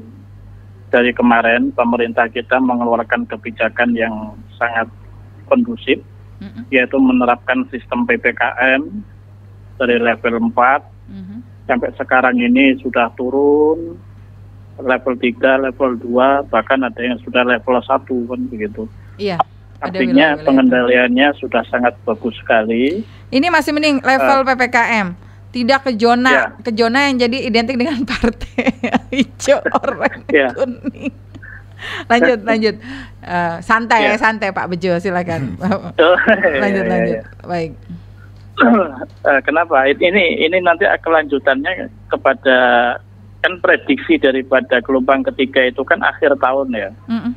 dari kemarin pemerintah kita mengeluarkan kebijakan yang sangat kondusif, yaitu menerapkan sistem PPKM dari level 4 mm-hmm. sampai sekarang ini sudah turun level 3, level 2, bahkan ada yang sudah level 1 kan begitu. Iya. Artinya pengendaliannya sudah sangat bagus sekali. Ini masih mending level uh, eh. PPKM tidak ke zona yeah. ke zona yang jadi identik dengan (laughs) partai hijau orang (laughs) yeah. kuning lanjut (laughs) lanjut uh, santai ya. santai Pak Bejo silakan lanjut lanjut baik kenapa ini ini nanti kelanjutannya kepada kan prediksi daripada gelombang ketiga itu kan akhir tahun ya mm -mm.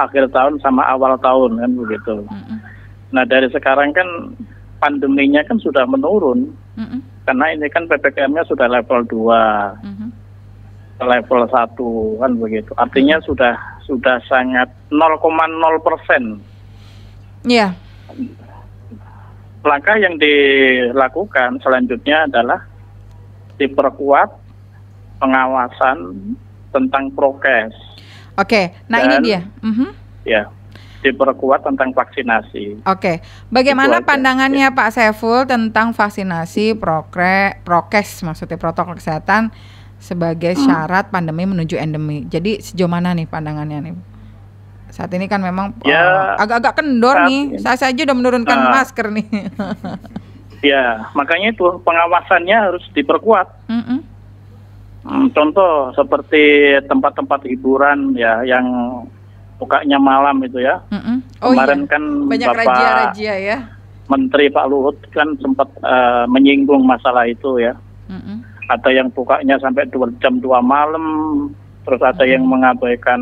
akhir tahun sama awal tahun kan begitu mm -mm. nah dari sekarang kan pandeminya kan sudah menurun hmm Karena ini kan PPKM-nya sudah level 2. Mm-hmm. Level 1 kan begitu. Artinya mm-hmm. sudah sudah sangat 0,0 persen. Yeah. Iya. Langkah yang dilakukan selanjutnya adalah diperkuat pengawasan tentang prokes. Oke, okay. nah Dan, ini dia. Mm-hmm. Ya, diperkuat tentang vaksinasi. Oke, bagaimana pandangannya ya. Pak Saiful tentang vaksinasi prokre, prokes maksudnya protokol kesehatan sebagai hmm. syarat pandemi menuju endemi. Jadi sejauh mana nih pandangannya nih? Saat ini kan memang ya, eh, agak-agak kendor nih. Saya saja udah menurunkan uh, masker nih. (laughs) ya, makanya itu pengawasannya harus diperkuat. Mm -mm. Contoh seperti tempat-tempat hiburan ya yang bukanya malam itu ya. Mm-hmm. Oh, Kemarin iya. kan banyak Bapak raja, raja, ya. Menteri Pak Luhut kan sempat uh, menyinggung masalah itu ya. Mm-hmm. Ada yang bukanya sampai dua, jam dua malam, terus ada mm-hmm. yang mengabaikan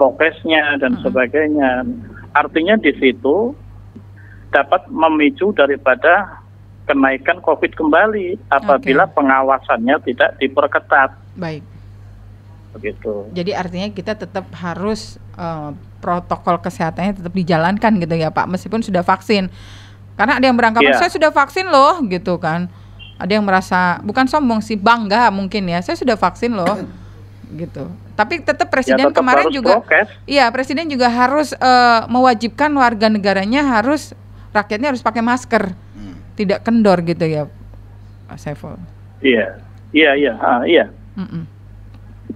kokesnya dan mm-hmm. sebagainya. Artinya di situ dapat memicu daripada kenaikan COVID kembali apabila okay. pengawasannya tidak diperketat. Baik begitu. Jadi artinya kita tetap harus uh, protokol kesehatannya tetap dijalankan gitu ya Pak, meskipun sudah vaksin. Karena ada yang berangkat, yeah. saya sudah vaksin loh gitu kan. Ada yang merasa bukan sombong sih bangga mungkin ya, saya sudah vaksin loh (clears throat) gitu. Tapi tetap ya, presiden ya, tetap kemarin juga Iya, presiden juga harus uh, mewajibkan warga negaranya harus rakyatnya harus pakai masker. Hmm. Tidak kendor gitu ya Pak Saiful. Iya. Iya, iya, ah, iya. Mm -mm.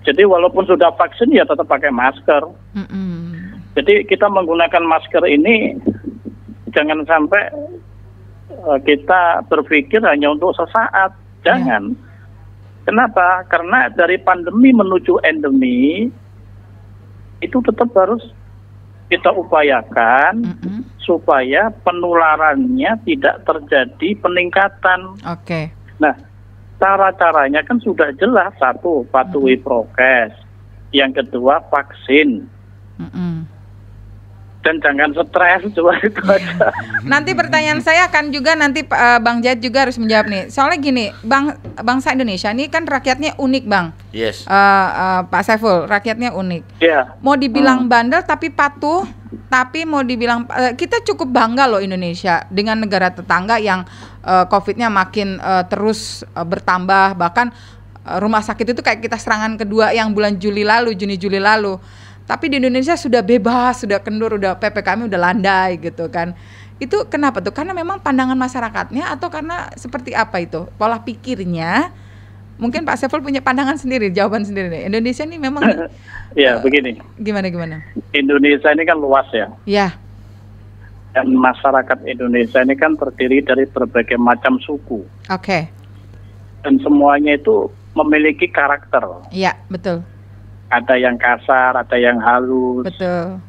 Jadi walaupun sudah vaksin ya tetap pakai masker. Mm hmm Jadi kita menggunakan masker ini jangan sampai uh, kita berpikir hanya untuk sesaat. Jangan. Yeah. Kenapa? Karena dari pandemi menuju endemi itu tetap harus kita upayakan mm -hmm. supaya penularannya tidak terjadi peningkatan. Oke. Okay. Nah, cara-caranya kan sudah jelas satu patuhi prokes, yang kedua vaksin. Mm -mm. Dan jangan stres coba (laughs) itu aja. nanti pertanyaan saya akan juga nanti uh, Bang Jad juga harus menjawab nih. Soalnya gini, Bang bangsa Indonesia ini kan rakyatnya unik, Bang. Yes. Uh, uh, Pak Saiful, rakyatnya unik. Iya. Yeah. Mau dibilang hmm. bandel tapi patuh tapi mau dibilang eh, kita cukup bangga loh Indonesia dengan negara tetangga yang uh, COVID-nya makin uh, terus uh, bertambah bahkan uh, rumah sakit itu kayak kita serangan kedua yang bulan Juli lalu Juni Juli lalu tapi di Indonesia sudah bebas sudah kendur udah ppkm udah landai gitu kan itu kenapa tuh karena memang pandangan masyarakatnya atau karena seperti apa itu pola pikirnya mungkin Pak Saiful punya pandangan sendiri, jawaban sendiri nih. Indonesia ini memang (laughs) Ya, uh, begini. Gimana gimana? Indonesia ini kan luas ya. Ya. Dan masyarakat Indonesia ini kan terdiri dari berbagai macam suku. Oke. Okay. Dan semuanya itu memiliki karakter. Iya, betul. Ada yang kasar, ada yang halus. Betul.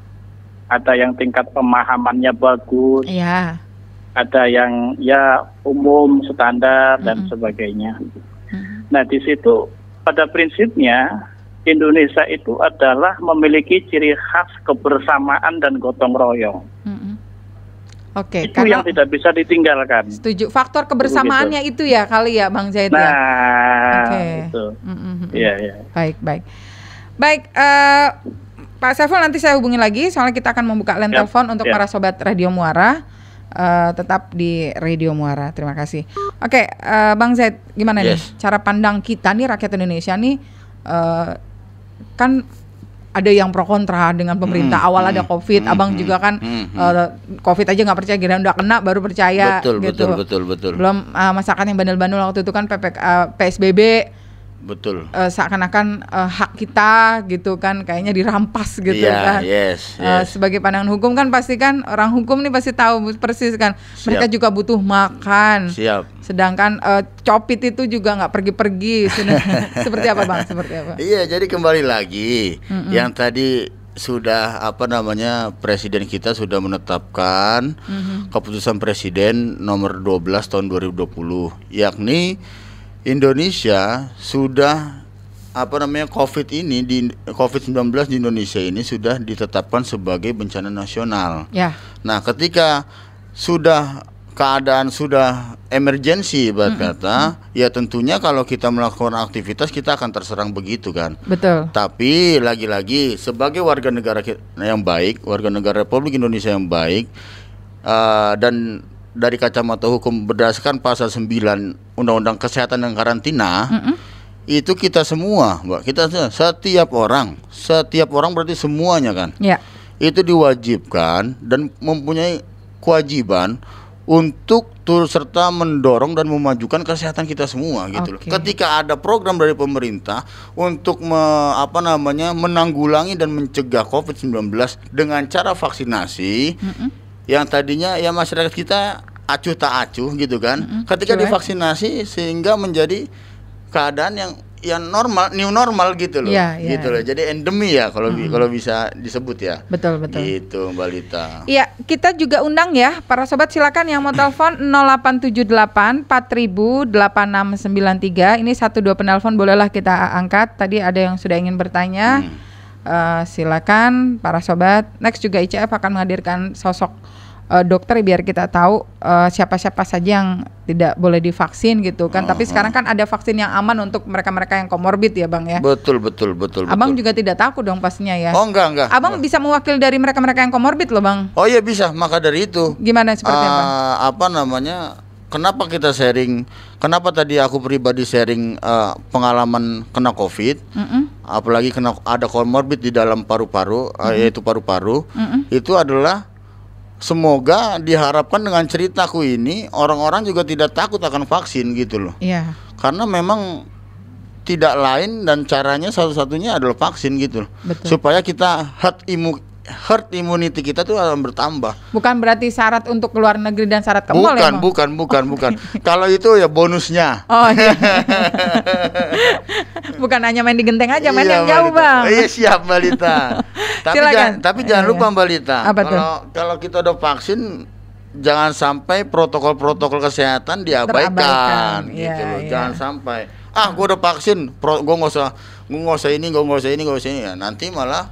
Ada yang tingkat pemahamannya bagus. Iya. Ada yang ya umum, standar mm -hmm. dan sebagainya. Mm-hmm. Nah di situ pada prinsipnya Indonesia itu adalah memiliki ciri khas kebersamaan dan gotong royong. Hmm. Oke, okay, itu yang tidak bisa ditinggalkan. Setuju. Faktor kebersamaannya itu, itu ya kali ya, Bang Zaid ya? nah, ya. Okay. itu. Mm-hmm. Iya, mm Baik, baik, baik. Uh, Pak Saiful nanti saya hubungi lagi, soalnya kita akan membuka line yep, ya, telepon untuk yep. Ya. para sobat Radio Muara uh, tetap di Radio Muara. Terima kasih. Oke, okay, uh, eh, Bang Zaid, gimana yes. nih cara pandang kita nih rakyat Indonesia nih uh, kan ada yang pro kontra dengan pemerintah. Hmm, Awal hmm, ada hmm, COVID, hmm, abang hmm, juga kan hmm, uh, COVID aja nggak percaya, kira udah kena baru percaya. Betul, gitu. betul, betul, betul. Belum uh, masakan yang bandel-bandel waktu itu kan PPK, uh, PSBB betul uh, seakan-akan uh, hak kita gitu kan kayaknya dirampas gitu yeah, kan yes, eh, yes. sebagai pandangan hukum kan pasti kan orang hukum nih pasti tahu persis kan Siap. mereka juga butuh makan Siap. sedangkan uh, copit itu juga nggak pergi-pergi (laughs) seperti apa bang seperti apa iya yeah, jadi kembali lagi mm -mm. yang tadi sudah apa namanya presiden kita sudah menetapkan mm -hmm. keputusan presiden nomor 12 tahun 2020 yakni Indonesia sudah apa namanya COVID ini di COVID-19 di Indonesia ini sudah ditetapkan sebagai bencana nasional. Ya. Nah, ketika sudah keadaan sudah emergensi buat mm -hmm. kata, ya tentunya kalau kita melakukan aktivitas kita akan terserang begitu kan. Betul. Tapi lagi-lagi sebagai warga negara yang baik, warga negara Republik Indonesia yang baik uh, dan dari kacamata hukum berdasarkan pasal 9 Undang-Undang Kesehatan dan Karantina mm -mm. itu kita semua, Mbak. Kita setiap orang, setiap orang berarti semuanya kan. Yeah. Itu diwajibkan dan mempunyai kewajiban untuk turut serta mendorong dan memajukan kesehatan kita semua gitu okay. loh. Ketika ada program dari pemerintah untuk me, apa namanya menanggulangi dan mencegah COVID-19 dengan cara vaksinasi, mm -mm yang tadinya ya masyarakat kita acuh tak acuh gitu kan. Mm-hmm. Ketika Cuek. divaksinasi sehingga menjadi keadaan yang yang normal, new normal gitu loh. Yeah, yeah, gitu loh. Jadi endemi ya kalau mm. kalau bisa disebut ya. Betul, betul. Itu Mbak Lita. Iya, kita juga undang ya para sobat silakan yang mau telepon 0878 (coughs) 4000 Ini satu dua penelpon bolehlah kita angkat. Tadi ada yang sudah ingin bertanya. Hmm Eh, silakan para sobat. Next juga ICF akan menghadirkan sosok uh, dokter biar kita tahu eh, siapa-siapa uh, saja yang tidak boleh divaksin gitu kan. Tapi oh. sekarang kan ada vaksin yang aman untuk mereka-mereka yang komorbid ya, Bang ya. Betul, betul, betul. Abang betul. juga tidak takut dong pastinya ya. Oh, enggak, enggak. Abang enggak. bisa mewakili dari mereka-mereka yang komorbid loh, Bang. Oh iya bisa, maka dari itu. Gimana seperti uh, apa? apa namanya? kenapa kita sharing kenapa tadi aku pribadi sharing uh, pengalaman kena covid mm -mm. apalagi kena ada komorbid di dalam paru-paru mm -mm. Uh, yaitu paru-paru mm -mm. itu adalah semoga diharapkan dengan ceritaku ini orang-orang juga tidak takut akan vaksin gitu loh yeah. karena memang tidak lain dan caranya satu-satunya adalah vaksin gitu loh Betul. supaya kita herd imu herd immunity kita tuh akan bertambah. Bukan berarti syarat untuk keluar negeri dan syarat ke bukan, ya, Bukan, bukan, oh. bukan. (laughs) Kalau itu ya bonusnya. Oh iya. (laughs) bukan hanya main di genteng aja, main iya, yang jauh, Bang. Iya, siap, Balita. (laughs) tapi jangan tapi jangan iya. lupa, iya. Balita. Kalau kalau kita udah vaksin jangan sampai protokol-protokol kesehatan diabaikan Terabaikan. gitu ya, loh. Ya. Jangan sampai ah gue udah vaksin, gue nggak usah gue nggak usah ini, gue nggak usah ini, nggak usah ini. Ya, nanti malah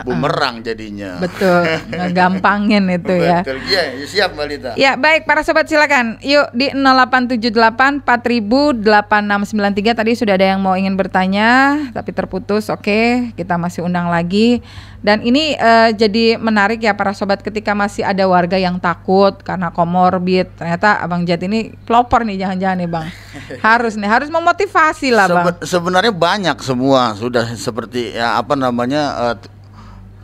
bumerang jadinya. Betul, gampangin itu ya. Betul, iya, iya siap Mbak Lita. Ya baik para sobat silakan. Yuk di 0878 408693 tadi sudah ada yang mau ingin bertanya tapi terputus. Oke, kita masih undang lagi. Dan ini uh, jadi menarik ya para sobat ketika masih ada warga yang takut karena komorbid. Ternyata Abang Jat ini pelopor nih jangan-jangan nih Bang. (laughs) Harus nih, harus memotivasi lah Bang. Sebe sebenarnya banyak semua sudah seperti ya apa namanya uh,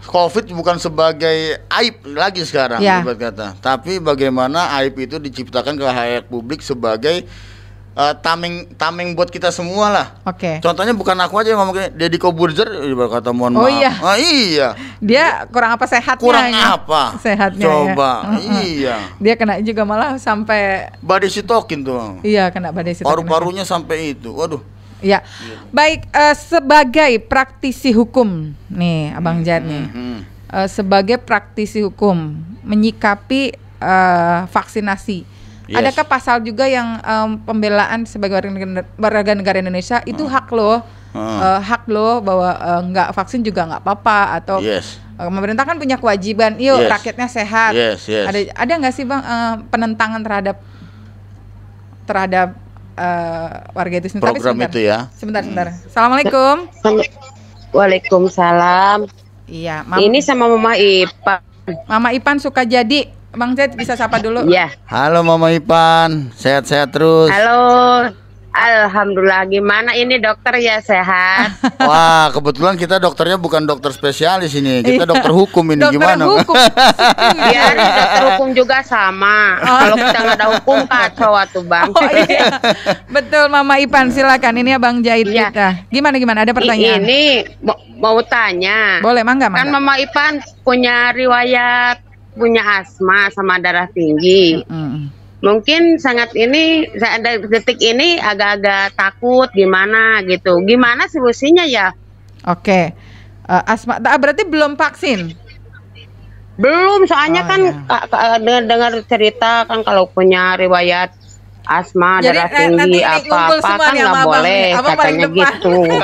COVID bukan sebagai aib lagi sekarang, ya. kata. Tapi bagaimana aib itu diciptakan ke hayat publik sebagai uh, tameng tameng buat kita semua lah. Oke. Okay. Contohnya bukan aku aja yang ngomong Deddy eh, ibarat kata mohon oh, maaf. Iya. Ah, iya. Dia kurang apa sehatnya? Kurang ya? apa? Sehatnya. Ya. Coba. Ya. iya. Dia kena juga malah sampai badai sitokin tuh. Iya, kena badai sitokin. Paru-parunya sampai itu. Waduh. Ya, baik uh, sebagai praktisi hukum nih, Abang hmm, nih, hmm. Uh, sebagai praktisi hukum menyikapi uh, vaksinasi. Yes. Adakah pasal juga yang um, pembelaan sebagai warga negara, warga negara Indonesia itu ah. hak loh, ah. hmm. uh, hak loh bahwa uh, nggak vaksin juga nggak apa-apa atau yes. pemerintah kan punya kewajiban, yuk yes. rakyatnya sehat. Yes, yes. Ada ada nggak sih bang uh, penentangan terhadap terhadap uh, warga itu sendiri. Program sebentar, itu ya. Sebentar, sebentar. Hmm. Assalamualaikum. Waalaikumsalam. Iya. Mama. Ini sama Mama Ipan. Mama Ipan suka jadi. Bang Zed bisa sapa dulu. Iya. Halo Mama Ipan, sehat-sehat terus. Halo. Alhamdulillah. Gimana ini dokter ya sehat? (laughs) Wah, kebetulan kita dokternya bukan dokter spesialis ini. Kita iya. dokter hukum ini dokter gimana? Hukum. Biar (laughs) dokter hukum juga sama. Oh. Kalau iya. kita nggak ada hukum kacau tuh bang. Oh, iya. (laughs) Betul Mama Ipan silakan. Ini abang jahit iya. kita. Gimana gimana? Ada pertanyaan? Ini mau tanya. Boleh mangga mangga. Kan Mama Ipan punya riwayat punya asma sama darah tinggi. Mm -mm mungkin sangat ini ada detik ini agak-agak takut gimana gitu gimana solusinya ya oke okay. uh, eh, asma ah, berarti belum vaksin belum soalnya oh, kan yeah. Iya. dengar-dengar cerita kan kalau punya riwayat asma Jadi, darah eh, tinggi apa-apa kan nggak boleh abang katanya gitu (laughs) oke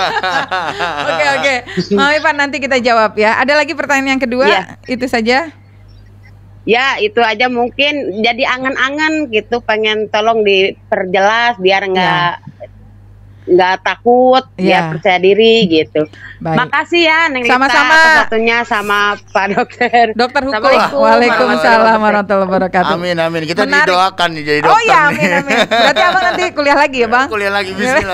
oke okay, okay. nanti kita jawab ya ada lagi pertanyaan yang kedua yeah. itu saja Ya itu aja mungkin jadi angan-angan gitu pengen tolong diperjelas biar iya. nggak ya. takut ya. ya percaya diri gitu. Baik. Makasih ya Neng Sama-sama. Satunya sama Pak Dokter. Dokter Hukum. Waalaikumsalam warahmatullahi wabarakatuh. Amin amin. Kita Menarik. didoakan nih jadi dokter. Oh ya amin amin. Berarti abang nanti kuliah lagi ya bang? Kuliah lagi bisnis.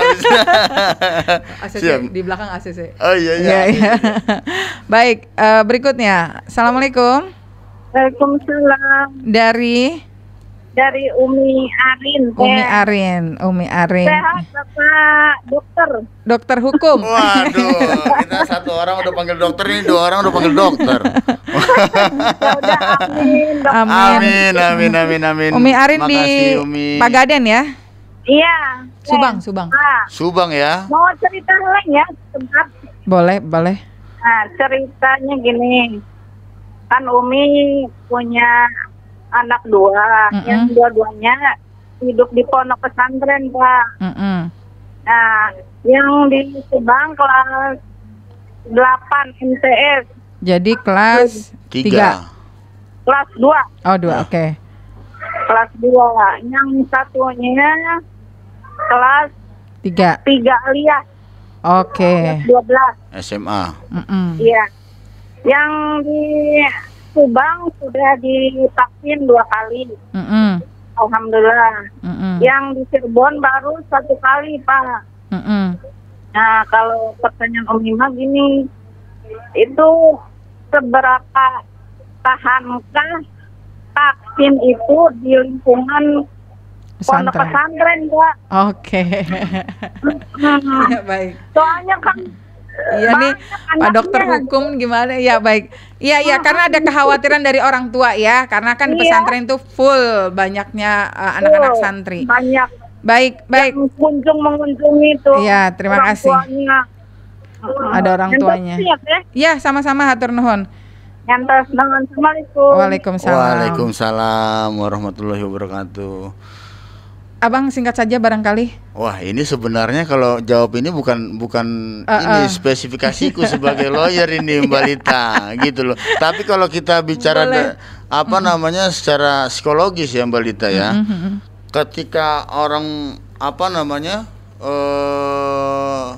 (laughs) Siap. di belakang ACC. Oh iya iya. Ya, iya. iya. (laughs) Baik uh, berikutnya. Assalamualaikum. Waalaikumsalam. Dari? Dari Umi Arin. Umi Arin, Umi Arin. Sehat Bapak dokter. Dokter hukum. (laughs) Waduh, kita satu orang udah panggil dokter ini dua orang udah panggil dokter. Yaudah, amin, dokter. amin. Amin, amin, amin, Umi Arin Makasih, di Umi. Pagaden ya? Iya. Subang, eh. Subang. Ah. Subang ya. Mau cerita lain ya, tempat. Boleh, boleh. Nah, ceritanya gini kan Umi punya anak dua, mm -mm. yang dua-duanya hidup di pondok pesantren, Pak. Mm -mm. Nah, yang di Subang kelas 8 MTS. Jadi kelas 3. 3. Kelas 2. Oh, 2. Nah. Oke. Okay. Kelas 2. Yang satunya kelas 3. 3 alias. Oke. Okay. 12. SMA. Iya. Mm -mm. Yang di Subang sudah divaksin dua kali. Mm -hmm. Alhamdulillah. Mm -hmm. Yang di Cirebon baru satu kali, Pak. Mm -hmm. Nah, kalau pertanyaan Om Ima gini, itu seberapa tahankah vaksin itu di lingkungan pondok pesantren, Pak? Oke. Okay. (laughs) Baik. Soalnya kan Iya nih, Pak dokter hukum gimana? Ya baik. Iya, iya iya karena ada kekhawatiran dari orang tua ya, karena kan iya. pesantren itu full banyaknya eh, anak-anak uh, santri. Banyak. Baik, baik. kunjung mengunjungi itu. Iya, terima orang kasih. Tuanya. Ada orang tuanya. Ya, iya, sama-sama hatur nuhun. Assalamualaikum. Waalaikumsalam. Waalaikumsalam warahmatullahi wabarakatuh. Abang singkat saja barangkali. Wah, ini sebenarnya kalau jawab ini bukan bukan uh, ini ah. spesifikasiku (laughs) sebagai lawyer ini Mbak iya. Lita gitu loh. Tapi kalau kita bicara da, apa mm. namanya secara psikologis ya Mbak Lita ya. Mm -hmm. Ketika orang apa namanya uh,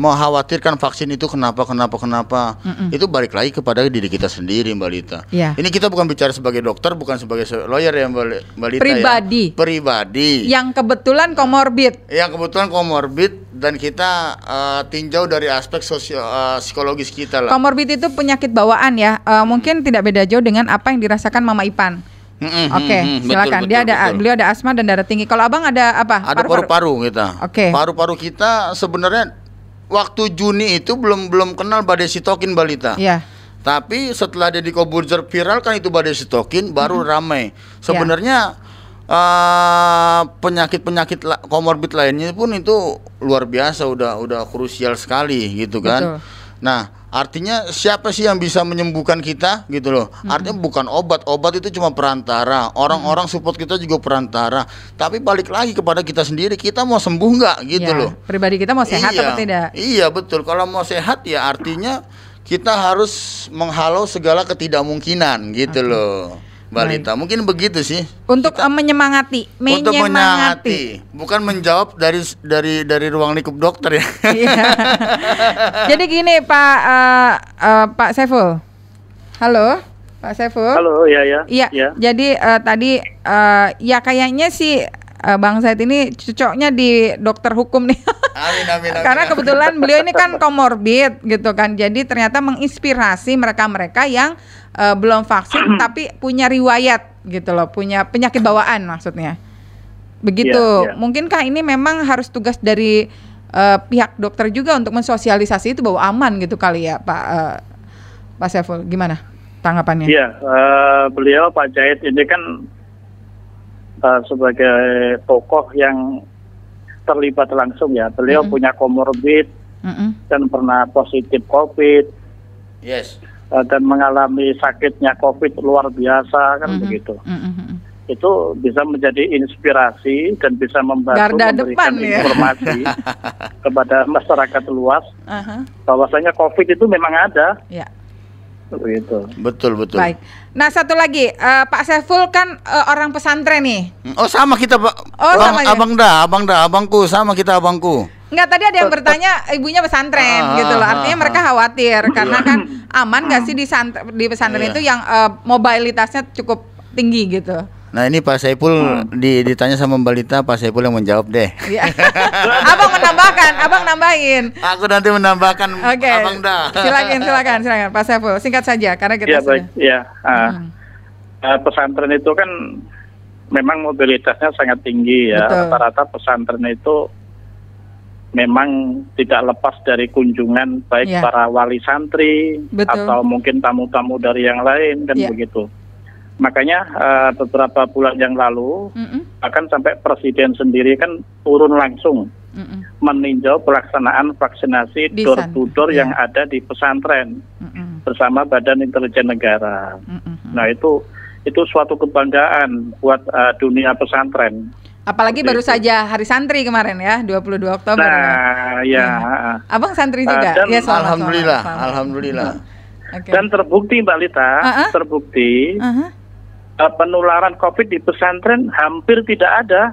mengkhawatirkan vaksin itu kenapa kenapa kenapa Mm-mm. itu balik lagi kepada diri kita sendiri Mbak Lita. Yeah. Ini kita bukan bicara sebagai dokter, bukan sebagai lawyer yang Mbak, Lita. Ya. Pribadi. Ya. Pribadi. Yang kebetulan komorbid. Yang kebetulan komorbid dan kita uh, tinjau dari aspek sosio uh, psikologis kita lah. Komorbid itu penyakit bawaan ya. Uh, mungkin tidak beda jauh dengan apa yang dirasakan Mama Ipan. Mm-hmm, Oke, okay, silakan. Betul, Dia betul, ada betul. beliau ada asma dan darah tinggi. Kalau abang ada apa? Ada paru-paru kita. Oke. Okay. Paru-paru kita sebenarnya waktu Juni itu belum belum kenal Badai Sitokin Balita. Iya. Tapi setelah Deddy Koburzer viral kan itu Badai Sitokin baru mm -hmm. ramai. Iya. Sebenarnya ya. Uh, penyakit-penyakit komorbid lainnya pun itu luar biasa udah udah krusial sekali gitu kan. Betul. Nah, artinya siapa sih yang bisa menyembuhkan kita gitu loh. Hmm. Artinya bukan obat, obat itu cuma perantara. Orang-orang hmm. support kita juga perantara. Tapi balik lagi kepada kita sendiri, kita mau sembuh nggak gitu ya, loh. Pribadi kita mau sehat iya, atau tidak? Iya, betul. Kalau mau sehat ya artinya kita harus menghalau segala ketidakmungkinan gitu okay. loh balita. Mungkin begitu sih. Untuk Kita, menyemangati, eh, menyemangati. Untuk menyemangati, bukan menjawab dari dari dari ruang lingkup dokter ya. (laughs) Iya. (laughs) Jadi gini Pak uh, uh, Pak Saiful. Halo. Pak Saiful. Halo, ya ya. Iya. Ya. Jadi uh, tadi uh, ya kayaknya sih uh, Bang Said ini cocoknya di dokter hukum nih. (laughs) amin, amin, amin. Karena kebetulan beliau ini kan komorbid gitu kan. Jadi ternyata menginspirasi mereka-mereka yang uh, belum vaksin (clears throat) tapi punya riwayat gitu loh, punya penyakit bawaan maksudnya. Begitu. Yeah, yeah. Mungkinkah ini memang harus tugas dari uh, pihak dokter juga untuk mensosialisasi itu bahwa aman gitu kali ya, Pak uh, Pak Saiful. Gimana tanggapannya? Iya, yeah, uh, beliau Pak Jait ini kan uh, sebagai tokoh yang terlibat langsung ya. Beliau mm-hmm. punya komorbid mm-hmm. dan pernah positif COVID. Yes. Eh, dan mengalami sakitnya COVID luar biasa kan mm-hmm. begitu. Mm-hmm. Itu bisa menjadi inspirasi dan bisa membantu Garda memberikan depan, ya. informasi ya? (laughs) kepada masyarakat luas uh-huh. bahwasanya COVID itu memang ada. Yeah Begitu. Betul betul. Baik. Nah satu lagi uh, Pak Seful kan uh, orang pesantren nih. Oh sama kita Pak. Oh abang, sama ya? abang dah, abang dah, abangku sama kita abangku. Enggak tadi ada yang bertanya ibunya pesantren ah, gitu loh. Ah, Artinya ah, mereka ah. khawatir ah. karena (laughs) kan aman gak sih di, di pesantren iya. itu yang uh, mobilitasnya cukup tinggi gitu. Nah ini Pak Saiful hmm. di, ditanya sama Mbak Lita, Pak Saiful yang menjawab deh. Ya. (laughs) abang menambahkan, abang nambahin. Aku nanti menambahkan. Oke. Okay. Abang dah. Silakan, silakan, silakan, Pak Saiful, Singkat saja karena kita. Ya sudah. baik. Ya. hmm. uh, pesantren itu kan memang mobilitasnya sangat tinggi ya. Rata-rata pesantren itu memang tidak lepas dari kunjungan baik ya. para wali santri Betul. atau mungkin tamu-tamu dari yang lain kan ya. begitu. Makanya uh, beberapa bulan yang lalu, mm -mm. bahkan sampai presiden sendiri kan turun langsung mm -mm. meninjau pelaksanaan vaksinasi door to door iya. yang ada di pesantren mm -mm. bersama Badan Intelijen Negara. Mm -mm. Nah itu itu suatu kebanggaan buat uh, dunia pesantren. Apalagi baru saja hari santri kemarin ya, 22 Oktober. Nah, ya. nah. Abang santri ah, juga. Uh, ya, selamat, alhamdulillah, selamat, mm alhamdulillah. (laughs) Okay. Dan terbukti Mbak Lita, uh ah, -huh. Ah. terbukti uh -huh. Eh, penularan COVID di pesantren hampir tidak ada.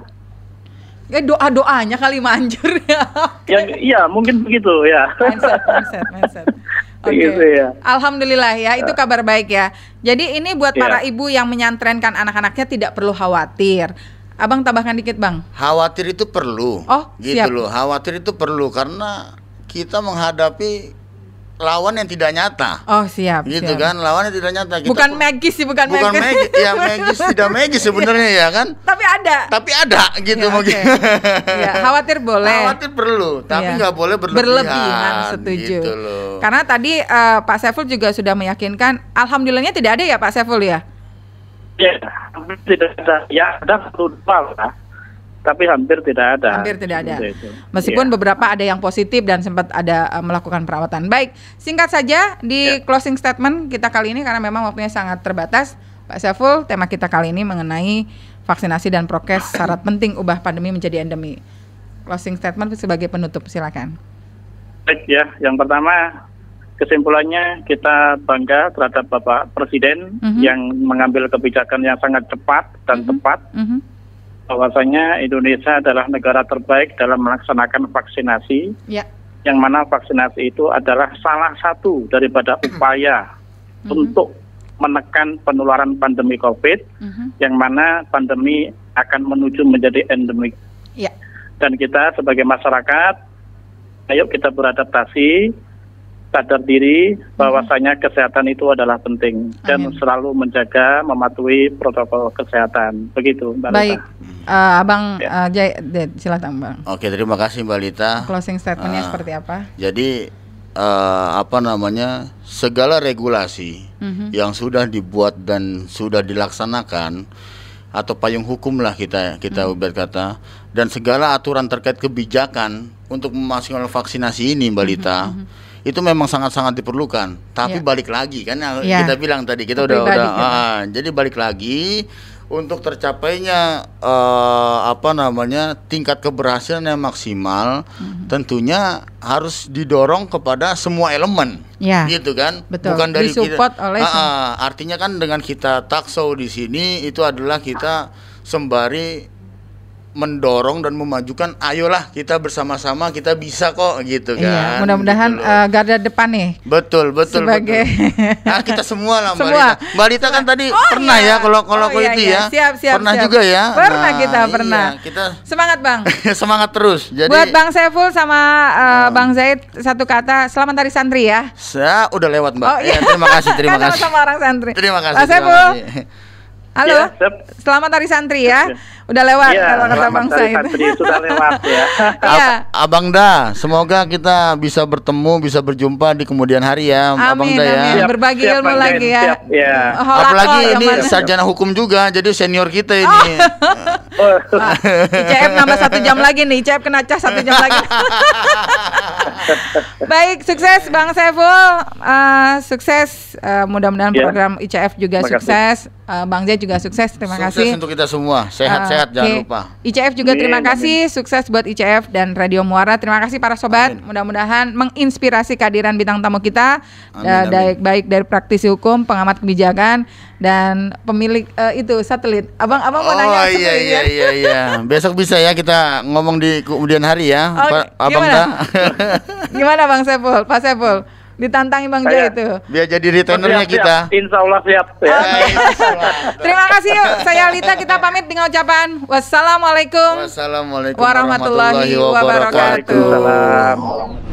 Ya doa doanya kali manjur ya. ya. iya mungkin begitu ya. Mindset, mindset, mindset. Okay. (laughs) Gitu, ya. Alhamdulillah ya, itu ya. kabar baik ya. Jadi ini buat ya. para ibu yang menyantrenkan anak-anaknya tidak perlu khawatir. Abang tambahkan dikit bang. Khawatir itu perlu. Oh, gitu siap. loh. Khawatir itu perlu karena kita menghadapi lawan yang tidak nyata. Oh siap. Gitu siap. kan, lawan yang tidak nyata. Kita gitu. bukan magis sih, bukan. Bukan magis, ya (laughs) magis tidak magis sebenarnya iya. ya kan. Tapi ada. Tapi ada gitu ya, mungkin. Okay. ya, khawatir boleh. Khawatir perlu, tapi iya. nggak ya. boleh berlebihan. Berlebihan, setuju. Gitu loh. Karena tadi uh, Pak Saiful juga sudah meyakinkan, alhamdulillahnya tidak ada ya Pak Saiful ya. Ya, tidak ada. Ya, ada dua lah tapi hampir tidak ada. Hampir tidak ada. Meskipun yeah. beberapa ada yang positif dan sempat ada eh, melakukan perawatan. Baik, singkat saja di yeah. closing statement kita kali ini karena memang waktunya sangat terbatas. Pak Saiful, tema kita kali ini mengenai vaksinasi dan prokes syarat penting ubah pandemi menjadi endemi. Closing statement sebagai penutup, silakan. Baik ya, yang pertama kesimpulannya kita bangga terhadap Bapak Presiden mm -hmm. yang mengambil kebijakan yang sangat cepat dan mm -hmm. tepat. Mm -hmm bahwasanya Indonesia adalah negara terbaik dalam melaksanakan vaksinasi. Ya. Yang mana vaksinasi itu adalah salah satu daripada upaya untuk menekan penularan pandemi COVID, mm-hmm. yang mana pandemi akan menuju menjadi endemik. Ya. Dan kita sebagai masyarakat, ayo kita beradaptasi, sadar diri hmm. bahwasanya kesehatan itu adalah penting dan Amin. selalu menjaga mematuhi protokol kesehatan begitu Mbak Baik. Lita. Uh, eh, Abang ya. uh, Jai, silakan Bang. Oke, terima kasih Mbak Lita. Closing statementnya uh, seperti apa? Jadi uh, apa namanya segala regulasi hmm yang sudah dibuat dan sudah dilaksanakan atau payung hukum lah kita kita hmm berkata dan segala aturan terkait kebijakan untuk memaksimalkan vaksinasi ini Mbak mhm, Lita. hmm itu memang sangat-sangat diperlukan. Tapi ya. balik lagi kan yang ya. kita bilang tadi kita Tapi udah udah ya. ah, jadi balik lagi untuk tercapainya uh, apa namanya tingkat keberhasilan yang maksimal hmm tentunya harus didorong kepada semua elemen ya. gitu kan Betul. bukan dari kita oleh ah, ah. artinya kan dengan kita takso di sini itu adalah kita sembari mendorong dan memajukan ayolah kita bersama-sama kita bisa kok gitu iya, kan iya, mudah-mudahan gitu uh, garda depan nih betul betul sebagai betul. Nah, kita semua lah mbak Lita mbak Lita kan oh, tadi oh, pernah iya. ya kalau kalau oh, iya, itu iya. ya siap, siap, pernah siap. juga ya pernah nah, kita pernah iya, kita semangat bang (laughs) semangat terus jadi buat bang Seful sama uh, oh. bang Zaid satu kata selamat hari santri ya saya udah lewat mbak oh, iya. ya, terima kasih terima (laughs) kan kasih sama orang santri terima kasih bang Halo. Ya, selamat hari santri ya. ya. Udah lewat ya, kalau kata Bang Said. Santri sudah (laughs) lewat ya. Iya. Ab Abang Da, semoga kita bisa bertemu, bisa berjumpa di kemudian hari ya, amin, Abang Da ya. Amin. Berbagi siap, ilmu siap, lagi ya. Siap, ya. Apalagi ini sarjana hukum juga, jadi senior kita ini. Oh. (laughs) ICF nambah satu jam lagi nih, ICF kena cas satu jam lagi. (laughs) Baik, sukses Bang Saiful, uh, sukses uh, mudah-mudahan ya. program ICF juga Makasih. sukses, uh, Bang Zed juga juga sukses. Terima sukses kasih. Sukses untuk kita semua. Eh, Sehat-sehat uh, jangan lupa. ICF juga amin, terima kasih. Amin. Sukses buat ICF dan Radio Muara. Terima kasih para sobat. Mudah-mudahan menginspirasi kehadiran bintang tamu kita baik baik baik dari praktisi hukum, pengamat kebijakan dan pemilik uh, itu satelit. Abang abang mau oh, nanya Oh iya iya ya? iya iya. Besok bisa ya kita ngomong di kemudian hari ya. Okay. Oh, abang gimana? gimana Bang Sepul? Pak Sepul ditantang Bang saya, itu. Biar jadi retainernya siap, kita. Insya Allah siap. Ya. Okay. Ya. Ya, Terima kasih yuk. Saya Lita kita pamit dengan ucapan wassalamualaikum. Wassalamualaikum warahmatullahi, warahmatullahi wabarakatuh. wabarakatuh.